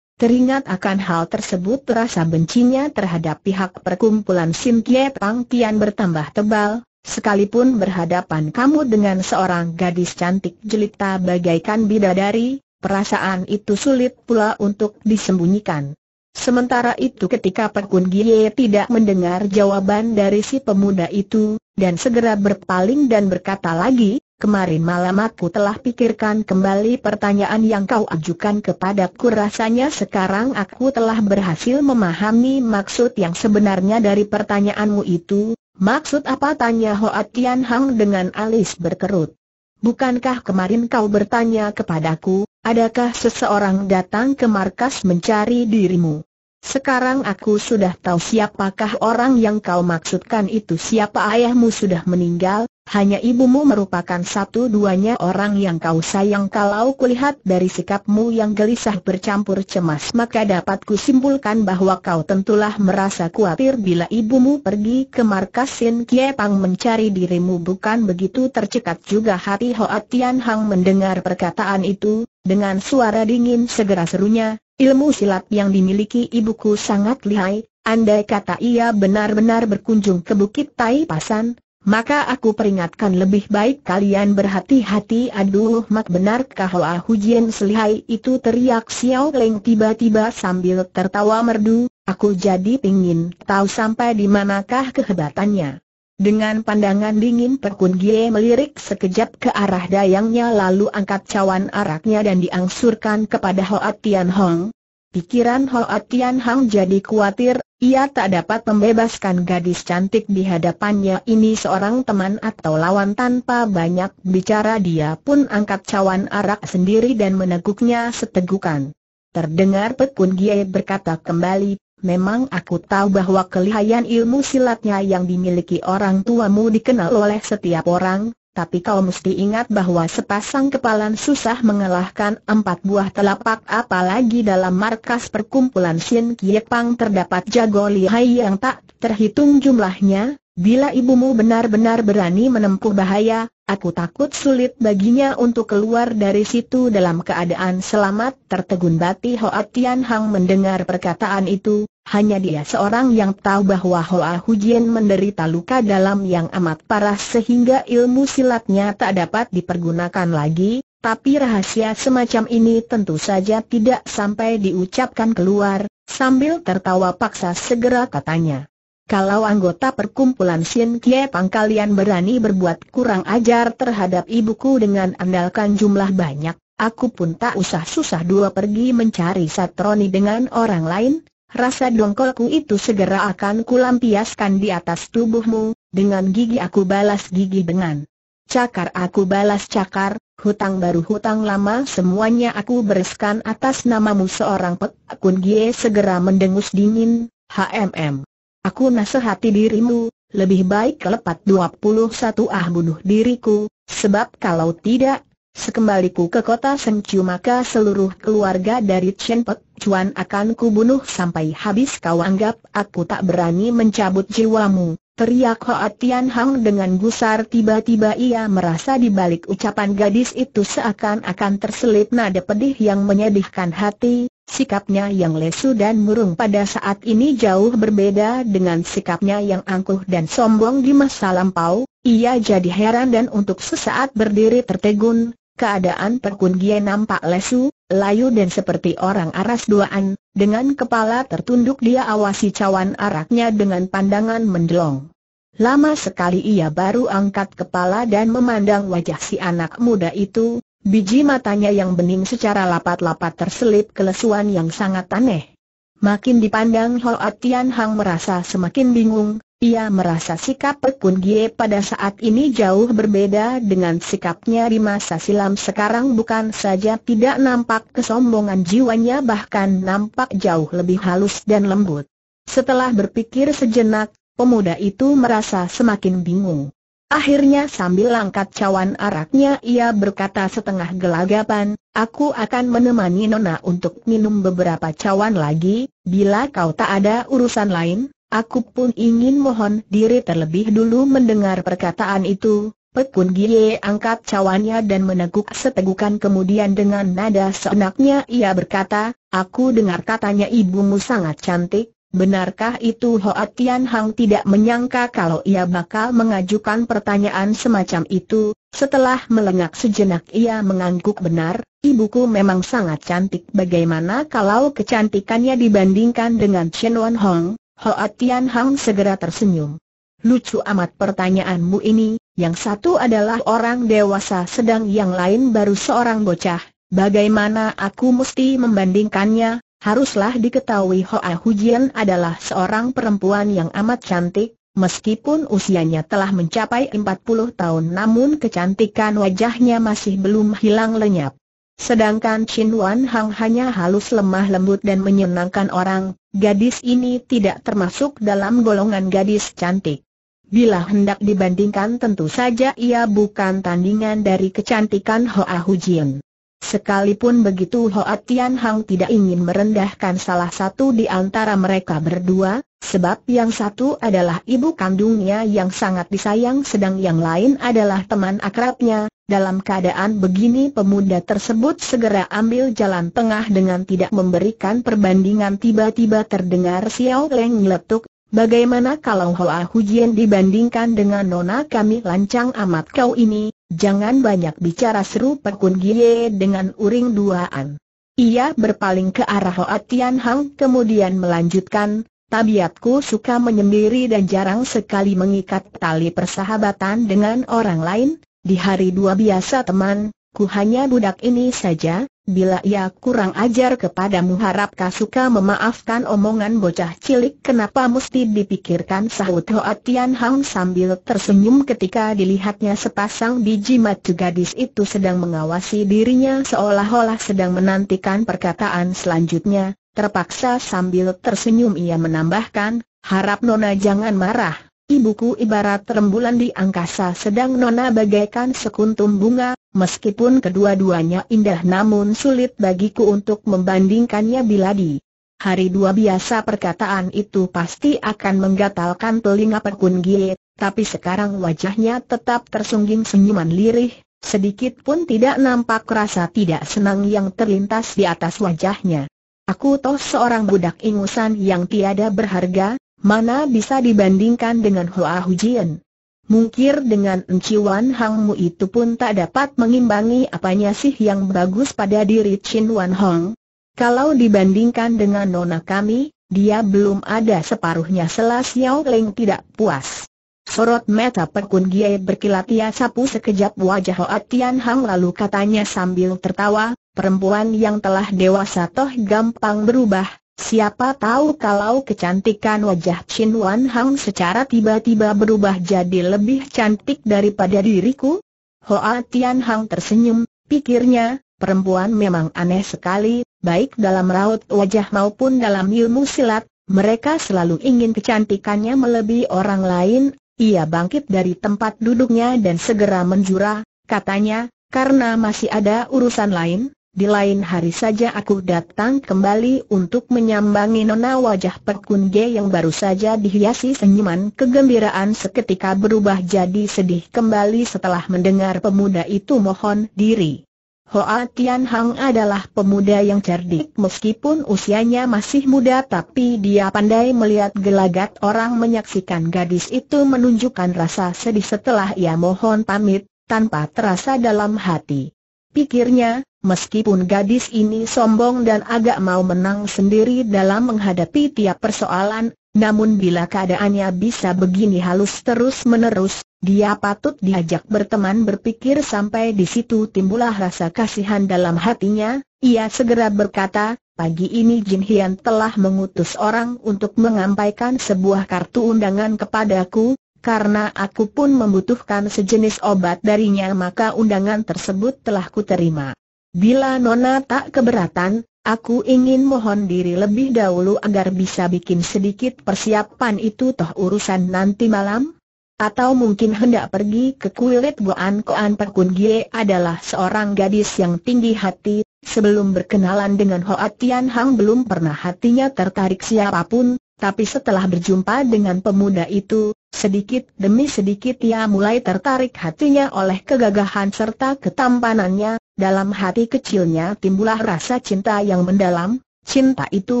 Teringat akan hal tersebut rasa bencinya terhadap pihak perkumpulan Sim Kie Pang Tian bertambah tebal, Sekalipun berhadapan kamu dengan seorang gadis cantik jelita bagaikan bidadari, perasaan itu sulit pula untuk disembunyikan. Sementara itu ketika Pekun Gie tidak mendengar jawaban dari si pemuda itu, dan segera berpaling dan berkata lagi, kemarin malam aku telah pikirkan kembali pertanyaan yang kau ajukan kepadaku rasanya sekarang aku telah berhasil memahami maksud yang sebenarnya dari pertanyaanmu itu, Maksud apa tanya Hoat Tian Hang dengan alis berkerut? Bukankah kemarin kau bertanya kepadaku, adakah seseorang datang ke markas mencari dirimu? Sekarang aku sudah tahu siapakah orang yang kau maksudkan itu siapa ayahmu sudah meninggal, hanya ibumu merupakan satu-duanya orang yang kau sayang kalau kulihat dari sikapmu yang gelisah bercampur cemas maka dapat kusimpulkan bahwa kau tentulah merasa khawatir bila ibumu pergi ke markas Sin Kie Pang mencari dirimu bukan begitu tercekat juga hati Hoa Tian Hang mendengar perkataan itu, dengan suara dingin segera serunya, ilmu silat yang dimiliki ibuku sangat lihai, andai kata ia benar-benar berkunjung ke Bukit Tai Pasan, maka aku peringatkan lebih baik kalian berhati-hati aduh mak benarkah Hoa Hujian selihai itu teriak Xiao Leng tiba-tiba sambil tertawa merdu, aku jadi pingin tahu sampai di manakah kehebatannya. Dengan pandangan dingin Perkun Gie melirik sekejap ke arah dayangnya lalu angkat cawan araknya dan diangsurkan kepada Hoa Tian Hong. Pikiran Hoa Tian Hong jadi khawatir, ia tak dapat membebaskan gadis cantik di hadapannya ini seorang teman atau lawan tanpa banyak bicara dia pun angkat cawan arak sendiri dan meneguknya setegukan. Terdengar Pekun Gie berkata kembali, memang aku tahu bahwa kelihayan ilmu silatnya yang dimiliki orang tuamu dikenal oleh setiap orang, tapi kau mesti ingat bahwa sepasang kepalan susah mengalahkan empat buah telapak apalagi dalam markas perkumpulan Sin Kiek Pang terdapat jago lihai yang tak terhitung jumlahnya, bila ibumu benar-benar berani menempuh bahaya, aku takut sulit baginya untuk keluar dari situ dalam keadaan selamat tertegun Bati Hoa Tian Hang mendengar perkataan itu, hanya dia seorang yang tahu bahwa Hoa Hujian menderita luka dalam yang amat parah sehingga ilmu silatnya tak dapat dipergunakan lagi, tapi rahasia semacam ini tentu saja tidak sampai diucapkan keluar, sambil tertawa paksa segera katanya. Kalau anggota perkumpulan Shin Kie Pang kalian berani berbuat kurang ajar terhadap ibuku dengan andalkan jumlah banyak, aku pun tak usah susah dua pergi mencari Satroni dengan orang lain, Rasa dongkolku itu segera akan kulampiaskan di atas tubuhmu, dengan gigi aku balas gigi dengan cakar aku balas cakar, hutang baru hutang lama semuanya aku bereskan atas namamu seorang pek. Akun Gie segera mendengus dingin, HMM. Aku nasihati dirimu, lebih baik kelepat 21 ah bunuh diriku, sebab kalau tidak, Sekembaliku ke kota Sengciu maka seluruh keluarga dari Chen Pek Chuan akan kubunuh sampai habis kau anggap aku tak berani mencabut jiwamu. Teriak Hoa Tian Hang dengan gusar tiba-tiba ia merasa di balik ucapan gadis itu seakan-akan terselip nada pedih yang menyedihkan hati, sikapnya yang lesu dan murung pada saat ini jauh berbeda dengan sikapnya yang angkuh dan sombong di masa lampau, ia jadi heran dan untuk sesaat berdiri tertegun, Keadaan Perkun Gie nampak lesu, layu dan seperti orang aras duaan, dengan kepala tertunduk dia awasi cawan araknya dengan pandangan mendelong. Lama sekali ia baru angkat kepala dan memandang wajah si anak muda itu, biji matanya yang bening secara lapat-lapat terselip kelesuan yang sangat aneh. Makin dipandang Hoa Tian Hang merasa semakin bingung, ia merasa sikap Pekun Gie pada saat ini jauh berbeda dengan sikapnya di masa silam sekarang bukan saja tidak nampak kesombongan jiwanya bahkan nampak jauh lebih halus dan lembut. Setelah berpikir sejenak, pemuda itu merasa semakin bingung. Akhirnya sambil langkat cawan araknya ia berkata setengah gelagapan, aku akan menemani Nona untuk minum beberapa cawan lagi, bila kau tak ada urusan lain. Aku pun ingin mohon diri terlebih dulu mendengar perkataan itu, Pekun Gie angkat cawannya dan meneguk setegukan kemudian dengan nada seenaknya ia berkata, Aku dengar katanya ibumu sangat cantik, benarkah itu Hoa Tian Hang tidak menyangka kalau ia bakal mengajukan pertanyaan semacam itu, setelah melengak sejenak ia mengangguk benar, ibuku memang sangat cantik bagaimana kalau kecantikannya dibandingkan dengan Chen Wan Hong, Hoa Tian Hang segera tersenyum. Lucu amat pertanyaanmu ini, yang satu adalah orang dewasa sedang yang lain baru seorang bocah, bagaimana aku mesti membandingkannya? Haruslah diketahui Hoa Hujian adalah seorang perempuan yang amat cantik, meskipun usianya telah mencapai 40 tahun namun kecantikan wajahnya masih belum hilang lenyap. Sedangkan Chin Wan Hang hanya halus lemah lembut dan menyenangkan orang, gadis ini tidak termasuk dalam golongan gadis cantik. Bila hendak dibandingkan tentu saja ia bukan tandingan dari kecantikan Hoa Jin. Sekalipun begitu Hoa Tian Hang tidak ingin merendahkan salah satu di antara mereka berdua, Sebab yang satu adalah ibu kandungnya yang sangat disayang sedang yang lain adalah teman akrabnya Dalam keadaan begini pemuda tersebut segera ambil jalan tengah dengan tidak memberikan perbandingan Tiba-tiba terdengar Xiao Leng letuk Bagaimana kalau Hoa Hujian dibandingkan dengan Nona kami lancang amat kau ini Jangan banyak bicara seru Pekun Gie dengan uring duaan ia berpaling ke arah Hoa Tian Hang kemudian melanjutkan, Tabiatku suka menyendiri dan jarang sekali mengikat tali persahabatan dengan orang lain, di hari dua biasa teman, ku hanya budak ini saja, bila ia kurang ajar kepadamu harapkah suka memaafkan omongan bocah cilik kenapa mesti dipikirkan sahut Hoa Tian Hang sambil tersenyum ketika dilihatnya sepasang biji mata gadis itu sedang mengawasi dirinya seolah-olah sedang menantikan perkataan selanjutnya, Terpaksa sambil tersenyum ia menambahkan, harap Nona jangan marah, ibuku ibarat rembulan di angkasa sedang Nona bagaikan sekuntum bunga, meskipun kedua-duanya indah namun sulit bagiku untuk membandingkannya bila di hari dua biasa perkataan itu pasti akan menggatalkan telinga perkun gie, tapi sekarang wajahnya tetap tersungging senyuman lirih, sedikit pun tidak nampak rasa tidak senang yang terlintas di atas wajahnya. Aku toh seorang budak ingusan yang tiada berharga, mana bisa dibandingkan dengan Hoa Hujian. Mungkir dengan enciwan hangmu itu pun tak dapat mengimbangi apanya sih yang bagus pada diri Chin Wan Hong. Kalau dibandingkan dengan nona kami, dia belum ada separuhnya selas Yao Leng tidak puas. Sorot mata Pekun Giai berkilat ia sapu sekejap wajah Hoa Tian Hang lalu katanya sambil tertawa, perempuan yang telah dewasa toh gampang berubah, siapa tahu kalau kecantikan wajah Chin Wan Hang secara tiba-tiba berubah jadi lebih cantik daripada diriku? Hoa Tian Hang tersenyum, pikirnya, perempuan memang aneh sekali, baik dalam raut wajah maupun dalam ilmu silat, mereka selalu ingin kecantikannya melebihi orang lain, ia bangkit dari tempat duduknya dan segera menjura, katanya, karena masih ada urusan lain, di lain hari saja aku datang kembali untuk menyambangi nona wajah Pekun Ge yang baru saja dihiasi senyuman kegembiraan seketika berubah jadi sedih kembali setelah mendengar pemuda itu mohon diri. Hoa Tian Hang adalah pemuda yang cerdik meskipun usianya masih muda tapi dia pandai melihat gelagat orang menyaksikan gadis itu menunjukkan rasa sedih setelah ia mohon pamit, tanpa terasa dalam hati pikirnya, meskipun gadis ini sombong dan agak mau menang sendiri dalam menghadapi tiap persoalan, namun bila keadaannya bisa begini halus terus-menerus, dia patut diajak berteman berpikir sampai di situ timbullah rasa kasihan dalam hatinya, ia segera berkata, Pagi ini Jin Hian telah mengutus orang untuk mengampaikan sebuah kartu undangan kepadaku, karena aku pun membutuhkan sejenis obat darinya maka undangan tersebut telah kuterima. Bila Nona tak keberatan, aku ingin mohon diri lebih dahulu agar bisa bikin sedikit persiapan itu toh urusan nanti malam? Atau mungkin hendak pergi ke kuilit Goan Koan Pekun Gie adalah seorang gadis yang tinggi hati, sebelum berkenalan dengan Hoa Tian Hang belum pernah hatinya tertarik siapapun, tapi setelah berjumpa dengan pemuda itu, Sedikit demi sedikit ia mulai tertarik hatinya oleh kegagahan serta ketampanannya, dalam hati kecilnya timbullah rasa cinta yang mendalam, Cinta itu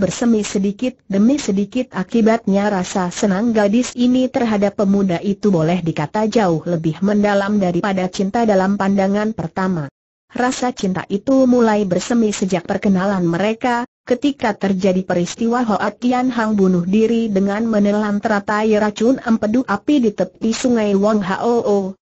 bersemi sedikit demi sedikit akibatnya rasa senang gadis ini terhadap pemuda itu boleh dikata jauh lebih mendalam daripada cinta dalam pandangan pertama. Rasa cinta itu mulai bersemi sejak perkenalan mereka, ketika terjadi peristiwa Hoa Tian Hang bunuh diri dengan menelan teratai racun empedu api di tepi sungai Wang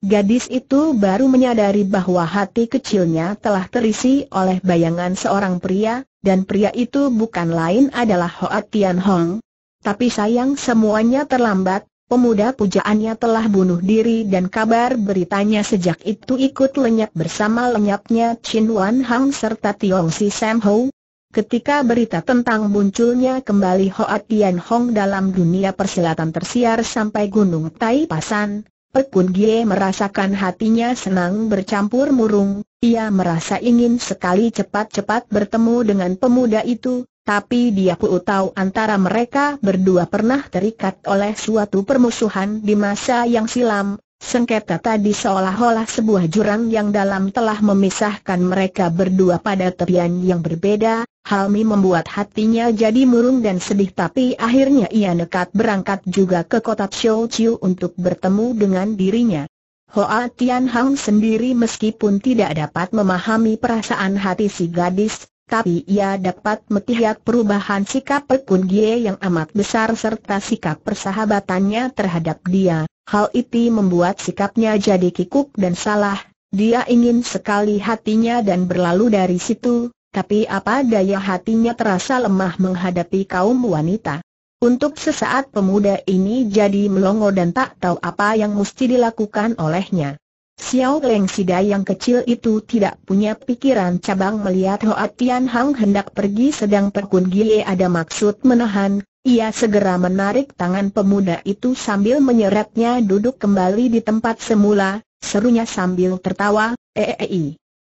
Gadis itu baru menyadari bahwa hati kecilnya telah terisi oleh bayangan seorang pria, dan pria itu bukan lain adalah Hoa Tian Hong. Tapi sayang semuanya terlambat, Pemuda pujaannya telah bunuh diri dan kabar beritanya sejak itu ikut lenyap bersama lenyapnya Chin Wan Hang serta Tiong Si Sam Ho. Ketika berita tentang munculnya kembali Hoa Tian Hong dalam dunia persilatan tersiar sampai Gunung Tai Pasan, Pekun Gie merasakan hatinya senang bercampur murung, ia merasa ingin sekali cepat-cepat bertemu dengan pemuda itu, tapi dia pun tahu antara mereka berdua pernah terikat oleh suatu permusuhan di masa yang silam, sengketa tadi seolah-olah sebuah jurang yang dalam telah memisahkan mereka berdua pada tepian yang berbeda, Halmi membuat hatinya jadi murung dan sedih tapi akhirnya ia nekat berangkat juga ke kota Chou Chiu untuk bertemu dengan dirinya. Hoa Tian Hang sendiri meskipun tidak dapat memahami perasaan hati si gadis, tapi ia dapat melihat perubahan sikap Pekun Gie yang amat besar serta sikap persahabatannya terhadap dia. Hal itu membuat sikapnya jadi kikuk dan salah. Dia ingin sekali hatinya dan berlalu dari situ, tapi apa daya hatinya terasa lemah menghadapi kaum wanita. Untuk sesaat pemuda ini jadi melongo dan tak tahu apa yang mesti dilakukan olehnya. Xiao Leng Sida yang kecil itu tidak punya pikiran cabang melihat Hoa Tian Hang hendak pergi sedang Perkun Gie ada maksud menahan, ia segera menarik tangan pemuda itu sambil menyeretnya duduk kembali di tempat semula, serunya sambil tertawa, Eei, eh, eh, eh,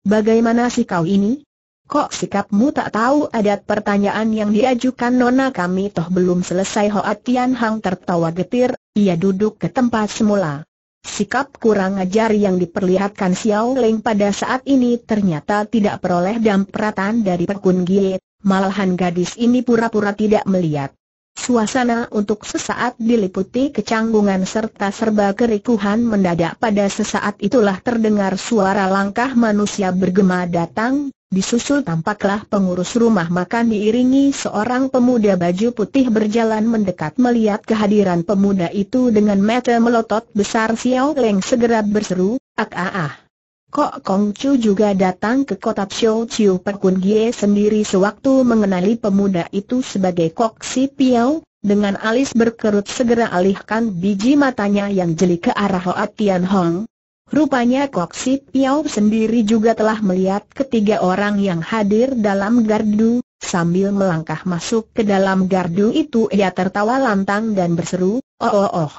bagaimana sih kau ini? Kok sikapmu tak tahu adat pertanyaan yang diajukan nona kami toh belum selesai Hoa Tian Hang tertawa getir, ia duduk ke tempat semula. Sikap kurang ajar yang diperlihatkan Xiao Ling pada saat ini ternyata tidak peroleh dampratan dari Pekun Gie, malahan gadis ini pura-pura tidak melihat. Suasana untuk sesaat diliputi kecanggungan serta serba kerikuhan mendadak pada sesaat itulah terdengar suara langkah manusia bergema datang, Disusul tampaklah pengurus rumah makan diiringi seorang pemuda baju putih berjalan mendekat melihat kehadiran pemuda itu dengan mata melotot besar Xiao Leng segera berseru, Ak ah ah. Kok Kong Chu juga datang ke kota Xiao Chiu Perkun Gie sendiri sewaktu mengenali pemuda itu sebagai Kok Si Piao, dengan alis berkerut segera alihkan biji matanya yang jeli ke arah Hoat Tian Hong, Rupanya Kok Si sendiri juga telah melihat ketiga orang yang hadir dalam gardu, sambil melangkah masuk ke dalam gardu itu ia tertawa lantang dan berseru, oh oh oh,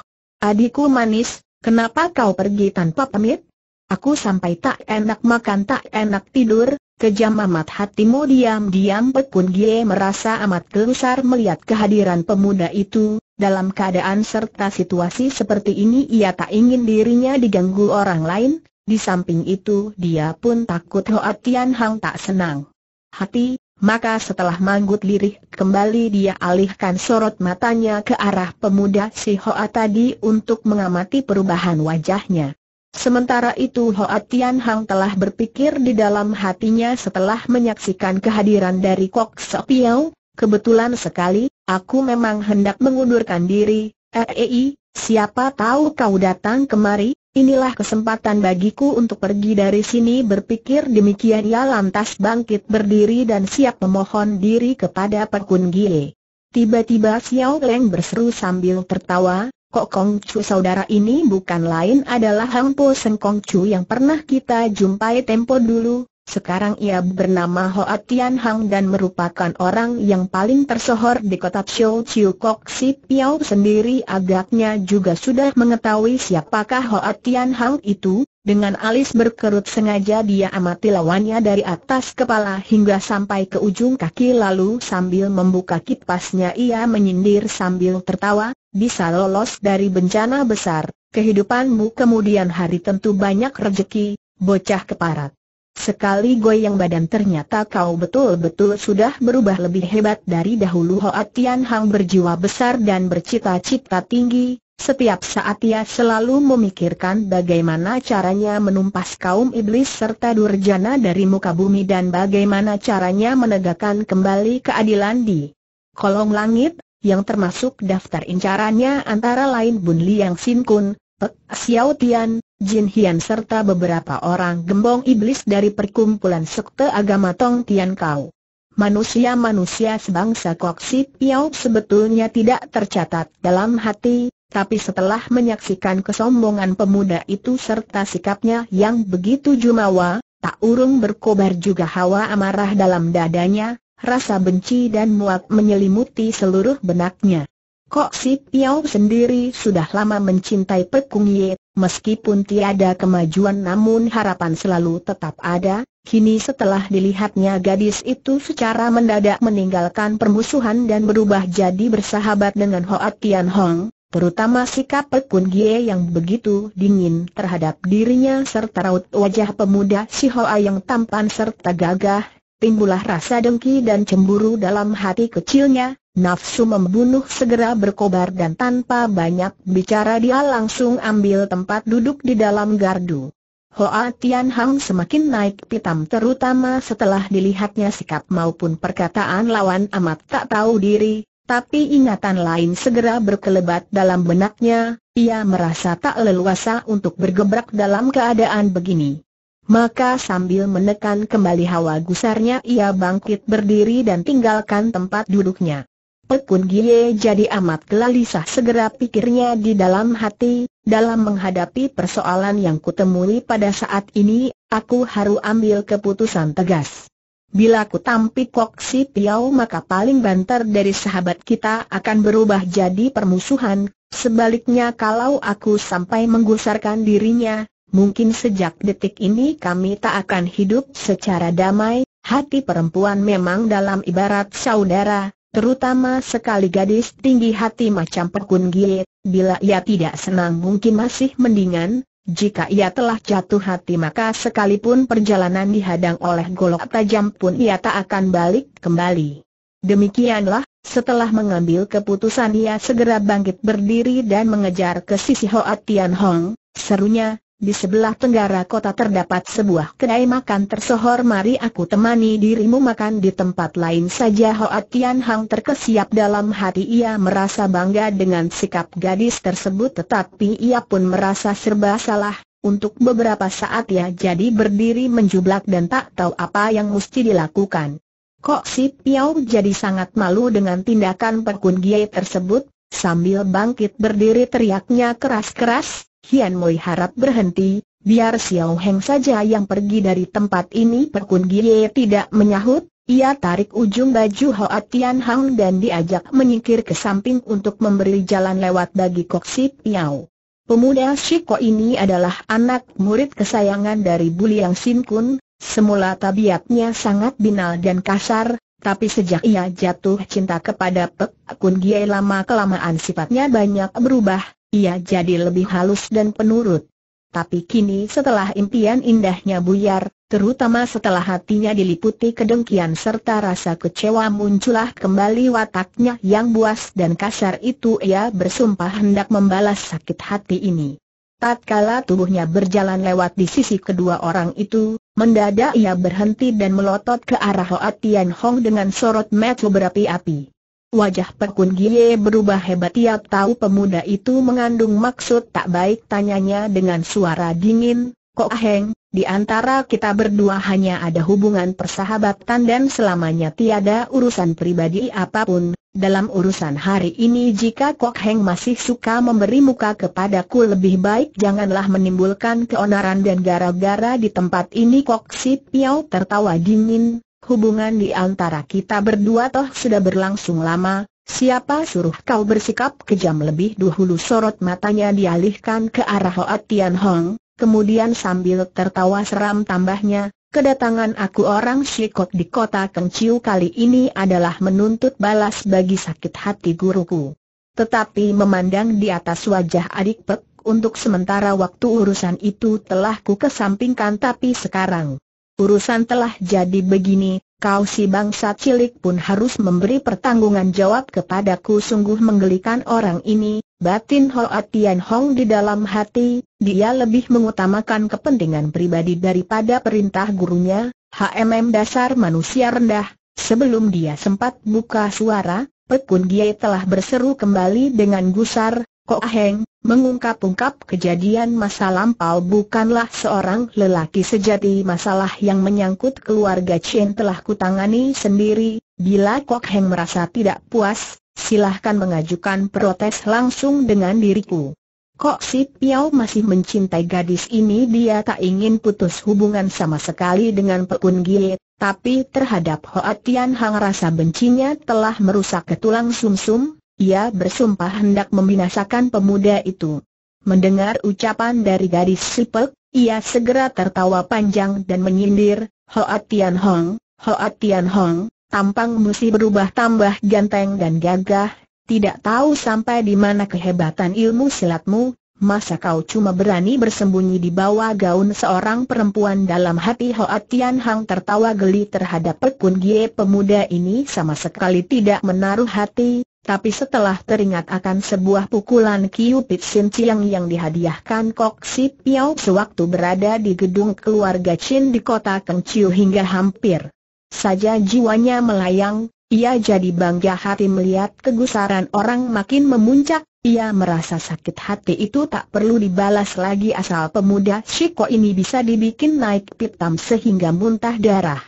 adikku manis, kenapa kau pergi tanpa pamit? Aku sampai tak enak makan tak enak tidur, kejam amat hatimu diam-diam Pekun Gie merasa amat gelusar melihat kehadiran pemuda itu, dalam keadaan serta situasi seperti ini ia tak ingin dirinya diganggu orang lain, di samping itu dia pun takut Hoa Tian Hang tak senang. Hati, maka setelah manggut lirih kembali dia alihkan sorot matanya ke arah pemuda si Hoa tadi untuk mengamati perubahan wajahnya. Sementara itu Hoa Tian Hang telah berpikir di dalam hatinya setelah menyaksikan kehadiran dari Kok Sopiao, kebetulan sekali, Aku memang hendak mengundurkan diri, EEI, eh, eh, siapa tahu kau datang kemari, inilah kesempatan bagiku untuk pergi dari sini berpikir demikian ia lantas bangkit berdiri dan siap memohon diri kepada Pekun Gie. Tiba-tiba Xiao Leng berseru sambil tertawa, Kok Kong Chu saudara ini bukan lain adalah Hang Po Seng Kong Chu yang pernah kita jumpai tempo dulu, sekarang ia bernama Hoa Tian Hang dan merupakan orang yang paling tersohor di kota Xiu Chiu Kok Si Piao sendiri agaknya juga sudah mengetahui siapakah Hoa Tian Hang itu, dengan alis berkerut sengaja dia amati lawannya dari atas kepala hingga sampai ke ujung kaki lalu sambil membuka kipasnya ia menyindir sambil tertawa, bisa lolos dari bencana besar, kehidupanmu kemudian hari tentu banyak rejeki, bocah keparat. Sekali goyang badan ternyata kau betul-betul sudah berubah lebih hebat dari dahulu Hoa Tian Hang berjiwa besar dan bercita-cita tinggi, setiap saat ia selalu memikirkan bagaimana caranya menumpas kaum iblis serta durjana dari muka bumi dan bagaimana caranya menegakkan kembali keadilan di kolong langit, yang termasuk daftar incarannya antara lain Bun Liang Sin Kun, Pek Xiao Tian, Jin Hian serta beberapa orang gembong iblis dari perkumpulan sekte agama Tong Tian Kau. Manusia-manusia sebangsa Kok Si Piao sebetulnya tidak tercatat dalam hati, tapi setelah menyaksikan kesombongan pemuda itu serta sikapnya yang begitu jumawa, tak urung berkobar juga hawa amarah dalam dadanya, rasa benci dan muak menyelimuti seluruh benaknya. Kok si Piao sendiri sudah lama mencintai Pekung Ye, meskipun tiada kemajuan namun harapan selalu tetap ada, kini setelah dilihatnya gadis itu secara mendadak meninggalkan permusuhan dan berubah jadi bersahabat dengan Hoa Tian Hong, terutama sikap Pekung Ye yang begitu dingin terhadap dirinya serta raut wajah pemuda si Hoa yang tampan serta gagah, timbulah rasa dengki dan cemburu dalam hati kecilnya, Nafsu membunuh segera berkobar dan tanpa banyak bicara dia langsung ambil tempat duduk di dalam gardu. Hoa Tian Hang semakin naik pitam terutama setelah dilihatnya sikap maupun perkataan lawan amat tak tahu diri, tapi ingatan lain segera berkelebat dalam benaknya, ia merasa tak leluasa untuk bergebrak dalam keadaan begini. Maka sambil menekan kembali hawa gusarnya ia bangkit berdiri dan tinggalkan tempat duduknya. Pekun Gie jadi amat gelisah segera pikirnya di dalam hati, dalam menghadapi persoalan yang kutemui pada saat ini, aku harus ambil keputusan tegas. Bila ku tampik kok si Piau maka paling banter dari sahabat kita akan berubah jadi permusuhan, sebaliknya kalau aku sampai menggusarkan dirinya, mungkin sejak detik ini kami tak akan hidup secara damai, hati perempuan memang dalam ibarat saudara, Terutama sekali gadis tinggi hati macam Pekun Gie, bila ia tidak senang mungkin masih mendingan, jika ia telah jatuh hati maka sekalipun perjalanan dihadang oleh golok tajam pun ia tak akan balik kembali. Demikianlah, setelah mengambil keputusan ia segera bangkit berdiri dan mengejar ke sisi Hoa Tian Hong, serunya, di sebelah tenggara kota terdapat sebuah kedai makan tersohor Mari aku temani dirimu makan di tempat lain saja Hoa Tian Hang terkesiap dalam hati ia merasa bangga dengan sikap gadis tersebut tetapi ia pun merasa serba salah Untuk beberapa saat ia jadi berdiri menjublak dan tak tahu apa yang mesti dilakukan Kok si Piao jadi sangat malu dengan tindakan perkun tersebut Sambil bangkit berdiri teriaknya keras-keras Hian Mui harap berhenti, biar Xiao Heng saja yang pergi dari tempat ini Perkun Gie tidak menyahut, ia tarik ujung baju Hoa Tian Hang dan diajak menyingkir ke samping untuk memberi jalan lewat bagi Kok Si Piao. Pemuda Shiko ini adalah anak murid kesayangan dari Buliang Sin Kun, semula tabiatnya sangat binal dan kasar, tapi sejak ia jatuh cinta kepada Pek Kun Gie lama-kelamaan sifatnya banyak berubah, ia jadi lebih halus dan penurut. Tapi kini setelah impian indahnya buyar, terutama setelah hatinya diliputi kedengkian serta rasa kecewa muncullah kembali wataknya yang buas dan kasar itu ia bersumpah hendak membalas sakit hati ini. Tatkala tubuhnya berjalan lewat di sisi kedua orang itu, mendadak ia berhenti dan melotot ke arah Hoa Tian Hong dengan sorot mata berapi-api. Wajah Pekun Gie berubah hebat ia tahu pemuda itu mengandung maksud tak baik tanyanya dengan suara dingin, Kok Heng, di antara kita berdua hanya ada hubungan persahabatan dan selamanya tiada urusan pribadi apapun. Dalam urusan hari ini jika Kok Heng masih suka memberi muka kepadaku lebih baik janganlah menimbulkan keonaran dan gara-gara di tempat ini Kok Si Piao tertawa dingin, hubungan di antara kita berdua toh sudah berlangsung lama, siapa suruh kau bersikap kejam lebih dahulu sorot matanya dialihkan ke arah Hoa Tian Hong, kemudian sambil tertawa seram tambahnya, kedatangan aku orang Shikot di kota Kengciu kali ini adalah menuntut balas bagi sakit hati guruku. Tetapi memandang di atas wajah adik Pek, untuk sementara waktu urusan itu telah ku kesampingkan tapi sekarang urusan telah jadi begini, kau si bangsa cilik pun harus memberi pertanggungan jawab kepadaku sungguh menggelikan orang ini, batin Hoa Tian Hong di dalam hati, dia lebih mengutamakan kepentingan pribadi daripada perintah gurunya, HMM dasar manusia rendah, sebelum dia sempat buka suara, Pekun Giai telah berseru kembali dengan gusar, Kok Heng, mengungkap-ungkap kejadian masa lampau bukanlah seorang lelaki sejati masalah yang menyangkut keluarga Chen telah kutangani sendiri, bila Kok Heng merasa tidak puas, silahkan mengajukan protes langsung dengan diriku. Kok si Piao masih mencintai gadis ini dia tak ingin putus hubungan sama sekali dengan Pekun Gie, tapi terhadap Hoa Tian Hang rasa bencinya telah merusak ketulang sumsum, -sum, ia bersumpah hendak membinasakan pemuda itu. Mendengar ucapan dari gadis Sipek, ia segera tertawa panjang dan menyindir, Hoa Tian Hong, Hoa Tian Hong, tampang musi berubah tambah ganteng dan gagah, tidak tahu sampai di mana kehebatan ilmu silatmu, masa kau cuma berani bersembunyi di bawah gaun seorang perempuan dalam hati Hoa Tian Hong tertawa geli terhadap Pekun Gie pemuda ini sama sekali tidak menaruh hati, tapi setelah teringat akan sebuah pukulan Kiu Pit Sin Chiang yang dihadiahkan Kok Si Piao sewaktu berada di gedung keluarga Chin di kota Keng Chiu hingga hampir saja jiwanya melayang, ia jadi bangga hati melihat kegusaran orang makin memuncak, ia merasa sakit hati itu tak perlu dibalas lagi asal pemuda Shiko ini bisa dibikin naik pitam sehingga muntah darah.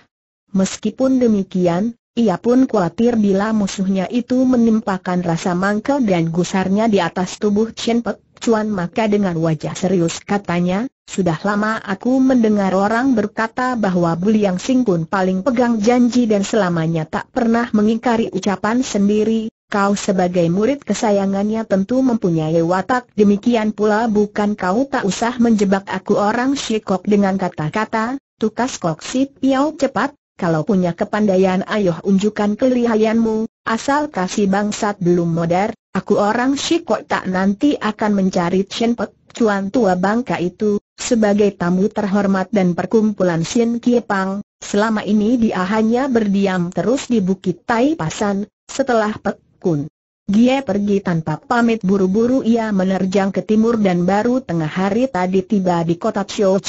Meskipun demikian, ia pun khawatir bila musuhnya itu menimpakan rasa mangkel dan gusarnya di atas tubuh Chen Pek Cuan maka dengan wajah serius katanya, sudah lama aku mendengar orang berkata bahwa Buli Yang Sing paling pegang janji dan selamanya tak pernah mengingkari ucapan sendiri, kau sebagai murid kesayangannya tentu mempunyai watak demikian pula bukan kau tak usah menjebak aku orang Shikok dengan kata-kata, tukas kok si Piau cepat, kalau punya kepandaian ayo unjukkan kelihayanmu, asal kasih bangsat belum modar, aku orang kok tak nanti akan mencari Chen Pek, cuan tua bangka itu, sebagai tamu terhormat dan perkumpulan kie Kiepang, selama ini dia hanya berdiam terus di Bukit Tai Pasan, setelah Pek Kun. Dia pergi tanpa pamit buru-buru ia menerjang ke timur dan baru tengah hari tadi tiba di kota Chiu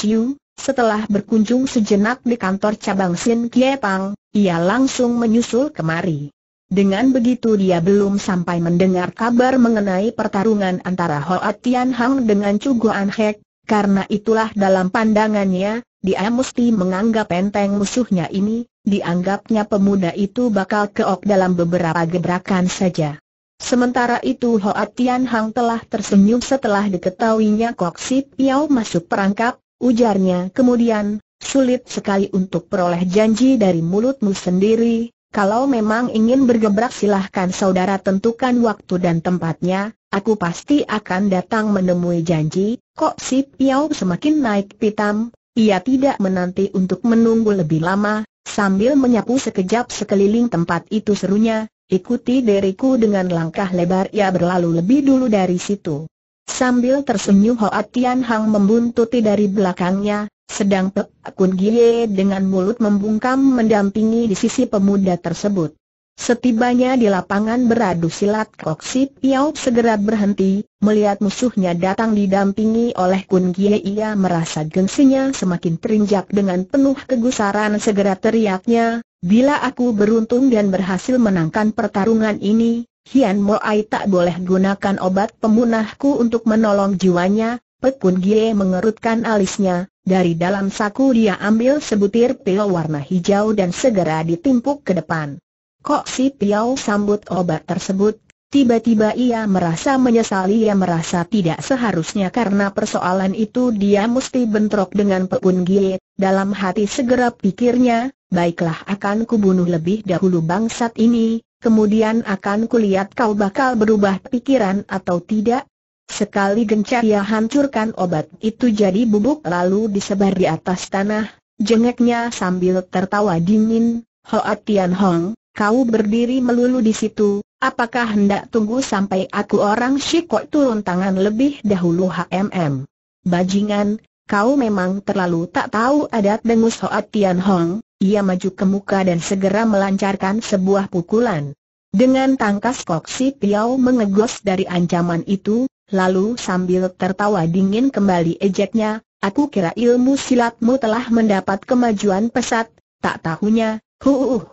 setelah berkunjung sejenak di kantor cabang Sin Kie Pang, ia langsung menyusul kemari. Dengan begitu dia belum sampai mendengar kabar mengenai pertarungan antara Hoa Tian Hang dengan Chu Guan Hek, karena itulah dalam pandangannya, dia mesti menganggap enteng musuhnya ini, dianggapnya pemuda itu bakal keok dalam beberapa gebrakan saja. Sementara itu Hoa Tian Hang telah tersenyum setelah diketahuinya Kok Si Piao masuk perangkap, Ujarnya kemudian, sulit sekali untuk peroleh janji dari mulutmu sendiri, kalau memang ingin bergebrak silahkan saudara tentukan waktu dan tempatnya, aku pasti akan datang menemui janji, kok si Piau semakin naik pitam, ia tidak menanti untuk menunggu lebih lama, sambil menyapu sekejap sekeliling tempat itu serunya, ikuti diriku dengan langkah lebar ia berlalu lebih dulu dari situ. Sambil tersenyum Hoa Tian Hang membuntuti dari belakangnya, sedang Pek Kun Gie dengan mulut membungkam mendampingi di sisi pemuda tersebut. Setibanya di lapangan beradu silat Kok Si Piao segera berhenti, melihat musuhnya datang didampingi oleh Kun Gie ia merasa gengsinya semakin terinjak dengan penuh kegusaran segera teriaknya, bila aku beruntung dan berhasil menangkan pertarungan ini, Hian Moai tak boleh gunakan obat pemunahku untuk menolong jiwanya, Pekun Gie mengerutkan alisnya, dari dalam saku dia ambil sebutir pil warna hijau dan segera ditimpuk ke depan. Kok si Piau sambut obat tersebut, tiba-tiba ia merasa menyesali ia merasa tidak seharusnya karena persoalan itu dia mesti bentrok dengan Pekun Gie, dalam hati segera pikirnya, baiklah akan kubunuh lebih dahulu bangsat ini, kemudian akan kulihat kau bakal berubah pikiran atau tidak. Sekali gencar ia hancurkan obat itu jadi bubuk lalu disebar di atas tanah, jengeknya sambil tertawa dingin, Hoa Tian Hong, kau berdiri melulu di situ, apakah hendak tunggu sampai aku orang Kok turun tangan lebih dahulu HMM? Bajingan, kau memang terlalu tak tahu adat dengus Hoa Tian Hong, ia maju ke muka dan segera melancarkan sebuah pukulan. Dengan tangkas kok si Piao mengegos dari ancaman itu, lalu sambil tertawa dingin kembali ejeknya, aku kira ilmu silatmu telah mendapat kemajuan pesat, tak tahunya, huuuh.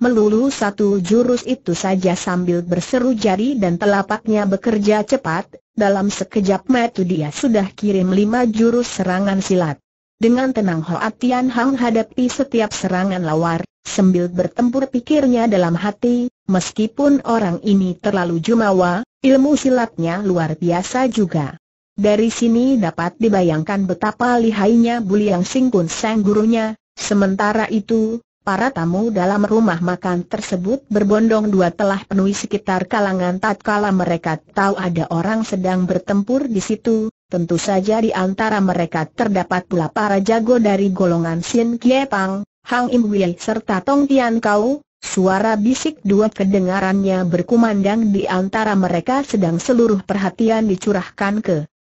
Melulu satu jurus itu saja sambil berseru jari dan telapaknya bekerja cepat, dalam sekejap mata dia sudah kirim lima jurus serangan silat. Dengan tenang Hoa Tian Hang hadapi setiap serangan lawar, sambil bertempur pikirnya dalam hati, meskipun orang ini terlalu jumawa, ilmu silatnya luar biasa juga. Dari sini dapat dibayangkan betapa lihainya Buliang Singkun sang gurunya, sementara itu, para tamu dalam rumah makan tersebut berbondong dua telah penuhi sekitar kalangan tatkala mereka tahu ada orang sedang bertempur di situ, Tentu saja di antara mereka terdapat pula para jago dari golongan Sin Kie Pang, Hang Im Wei serta Tong Tian Kau, suara bisik dua kedengarannya berkumandang di antara mereka sedang seluruh perhatian dicurahkan ke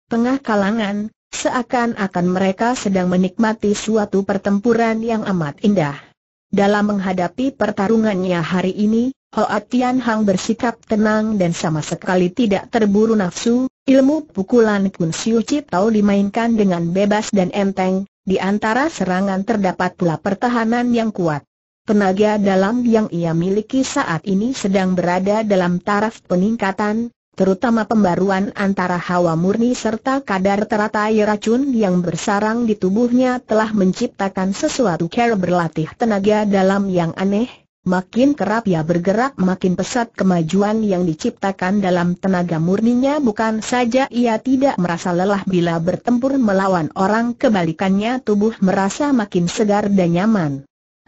tengah kalangan, seakan-akan mereka sedang menikmati suatu pertempuran yang amat indah. Dalam menghadapi pertarungannya hari ini, Hoa Tian Hang bersikap tenang dan sama sekali tidak terburu nafsu, ilmu pukulan Kun Siu Tau dimainkan dengan bebas dan enteng, di antara serangan terdapat pula pertahanan yang kuat. Tenaga dalam yang ia miliki saat ini sedang berada dalam taraf peningkatan, terutama pembaruan antara hawa murni serta kadar teratai racun yang bersarang di tubuhnya telah menciptakan sesuatu cara berlatih tenaga dalam yang aneh, Makin kerap ia bergerak makin pesat kemajuan yang diciptakan dalam tenaga murninya bukan saja ia tidak merasa lelah bila bertempur melawan orang kebalikannya tubuh merasa makin segar dan nyaman.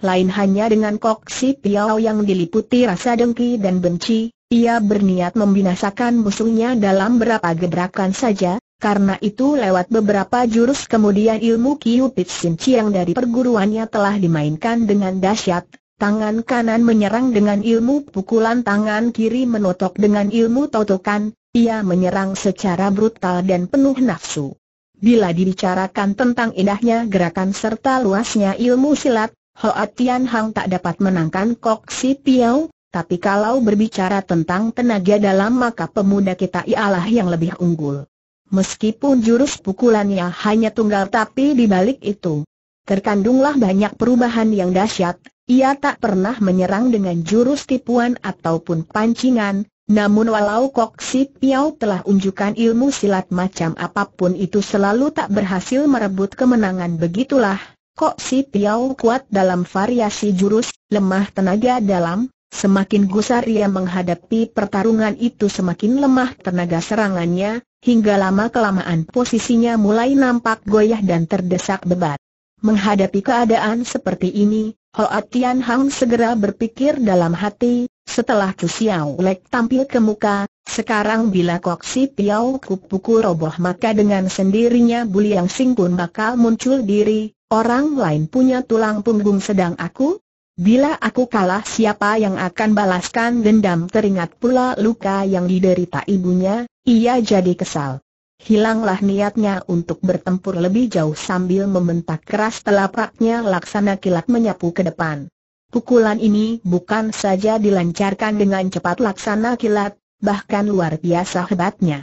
Lain hanya dengan Kok Si Piao yang diliputi rasa dengki dan benci, ia berniat membinasakan musuhnya dalam berapa gebrakan saja, karena itu lewat beberapa jurus kemudian ilmu Kiu Pit Sin Chiang dari perguruannya telah dimainkan dengan dahsyat, Tangan kanan menyerang dengan ilmu pukulan tangan kiri menotok dengan ilmu totokan, ia menyerang secara brutal dan penuh nafsu. Bila dibicarakan tentang indahnya gerakan serta luasnya ilmu silat, Hoa Tian Hang tak dapat menangkan Kok Si Piao, tapi kalau berbicara tentang tenaga dalam maka pemuda kita ialah yang lebih unggul. Meskipun jurus pukulannya hanya tunggal tapi dibalik itu, terkandunglah banyak perubahan yang dahsyat, ia tak pernah menyerang dengan jurus tipuan ataupun pancingan, namun walau Kok Si Piao telah unjukkan ilmu silat macam apapun itu selalu tak berhasil merebut kemenangan begitulah. Kok Si Piao kuat dalam variasi jurus, lemah tenaga dalam, semakin gusar ia menghadapi pertarungan itu semakin lemah tenaga serangannya, hingga lama-kelamaan posisinya mulai nampak goyah dan terdesak bebat. Menghadapi keadaan seperti ini, Hoa Tian Hang segera berpikir dalam hati, setelah Chu Xiao Lek tampil ke muka, sekarang bila Kok Si Piao Kupuku roboh maka dengan sendirinya Buli Yang pun bakal muncul diri, orang lain punya tulang punggung sedang aku? Bila aku kalah siapa yang akan balaskan dendam teringat pula luka yang diderita ibunya, ia jadi kesal. Hilanglah niatnya untuk bertempur lebih jauh sambil membentak keras telapaknya laksana kilat menyapu ke depan. Pukulan ini bukan saja dilancarkan dengan cepat laksana kilat, bahkan luar biasa hebatnya.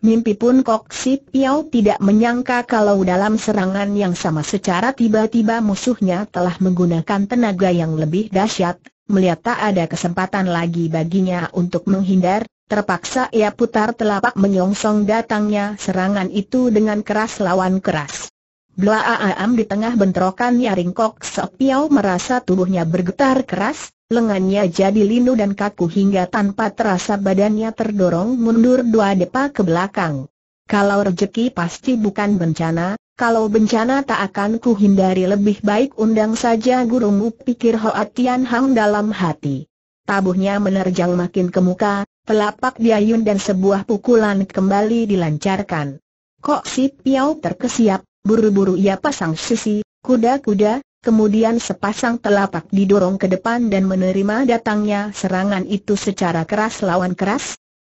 Mimpi pun Kok Si Piao tidak menyangka kalau dalam serangan yang sama secara tiba-tiba musuhnya telah menggunakan tenaga yang lebih dahsyat, melihat tak ada kesempatan lagi baginya untuk menghindar, Terpaksa ia putar telapak menyongsong datangnya serangan itu dengan keras lawan keras. aam di tengah bentrokan nyaring kok Piau merasa tubuhnya bergetar keras, lengannya jadi linu dan kaku hingga tanpa terasa badannya terdorong mundur dua depa ke belakang. Kalau rejeki pasti bukan bencana, kalau bencana tak akan kuhindari lebih baik undang saja gurumu pikir Hoa Tian Hang dalam hati. Tabuhnya menerjang makin ke muka, Telapak diayun dan sebuah pukulan kembali dilancarkan. Kok si Piau terkesiap, buru-buru ia pasang sisi, kuda-kuda, kemudian sepasang telapak didorong ke depan dan menerima datangnya serangan itu secara keras lawan keras,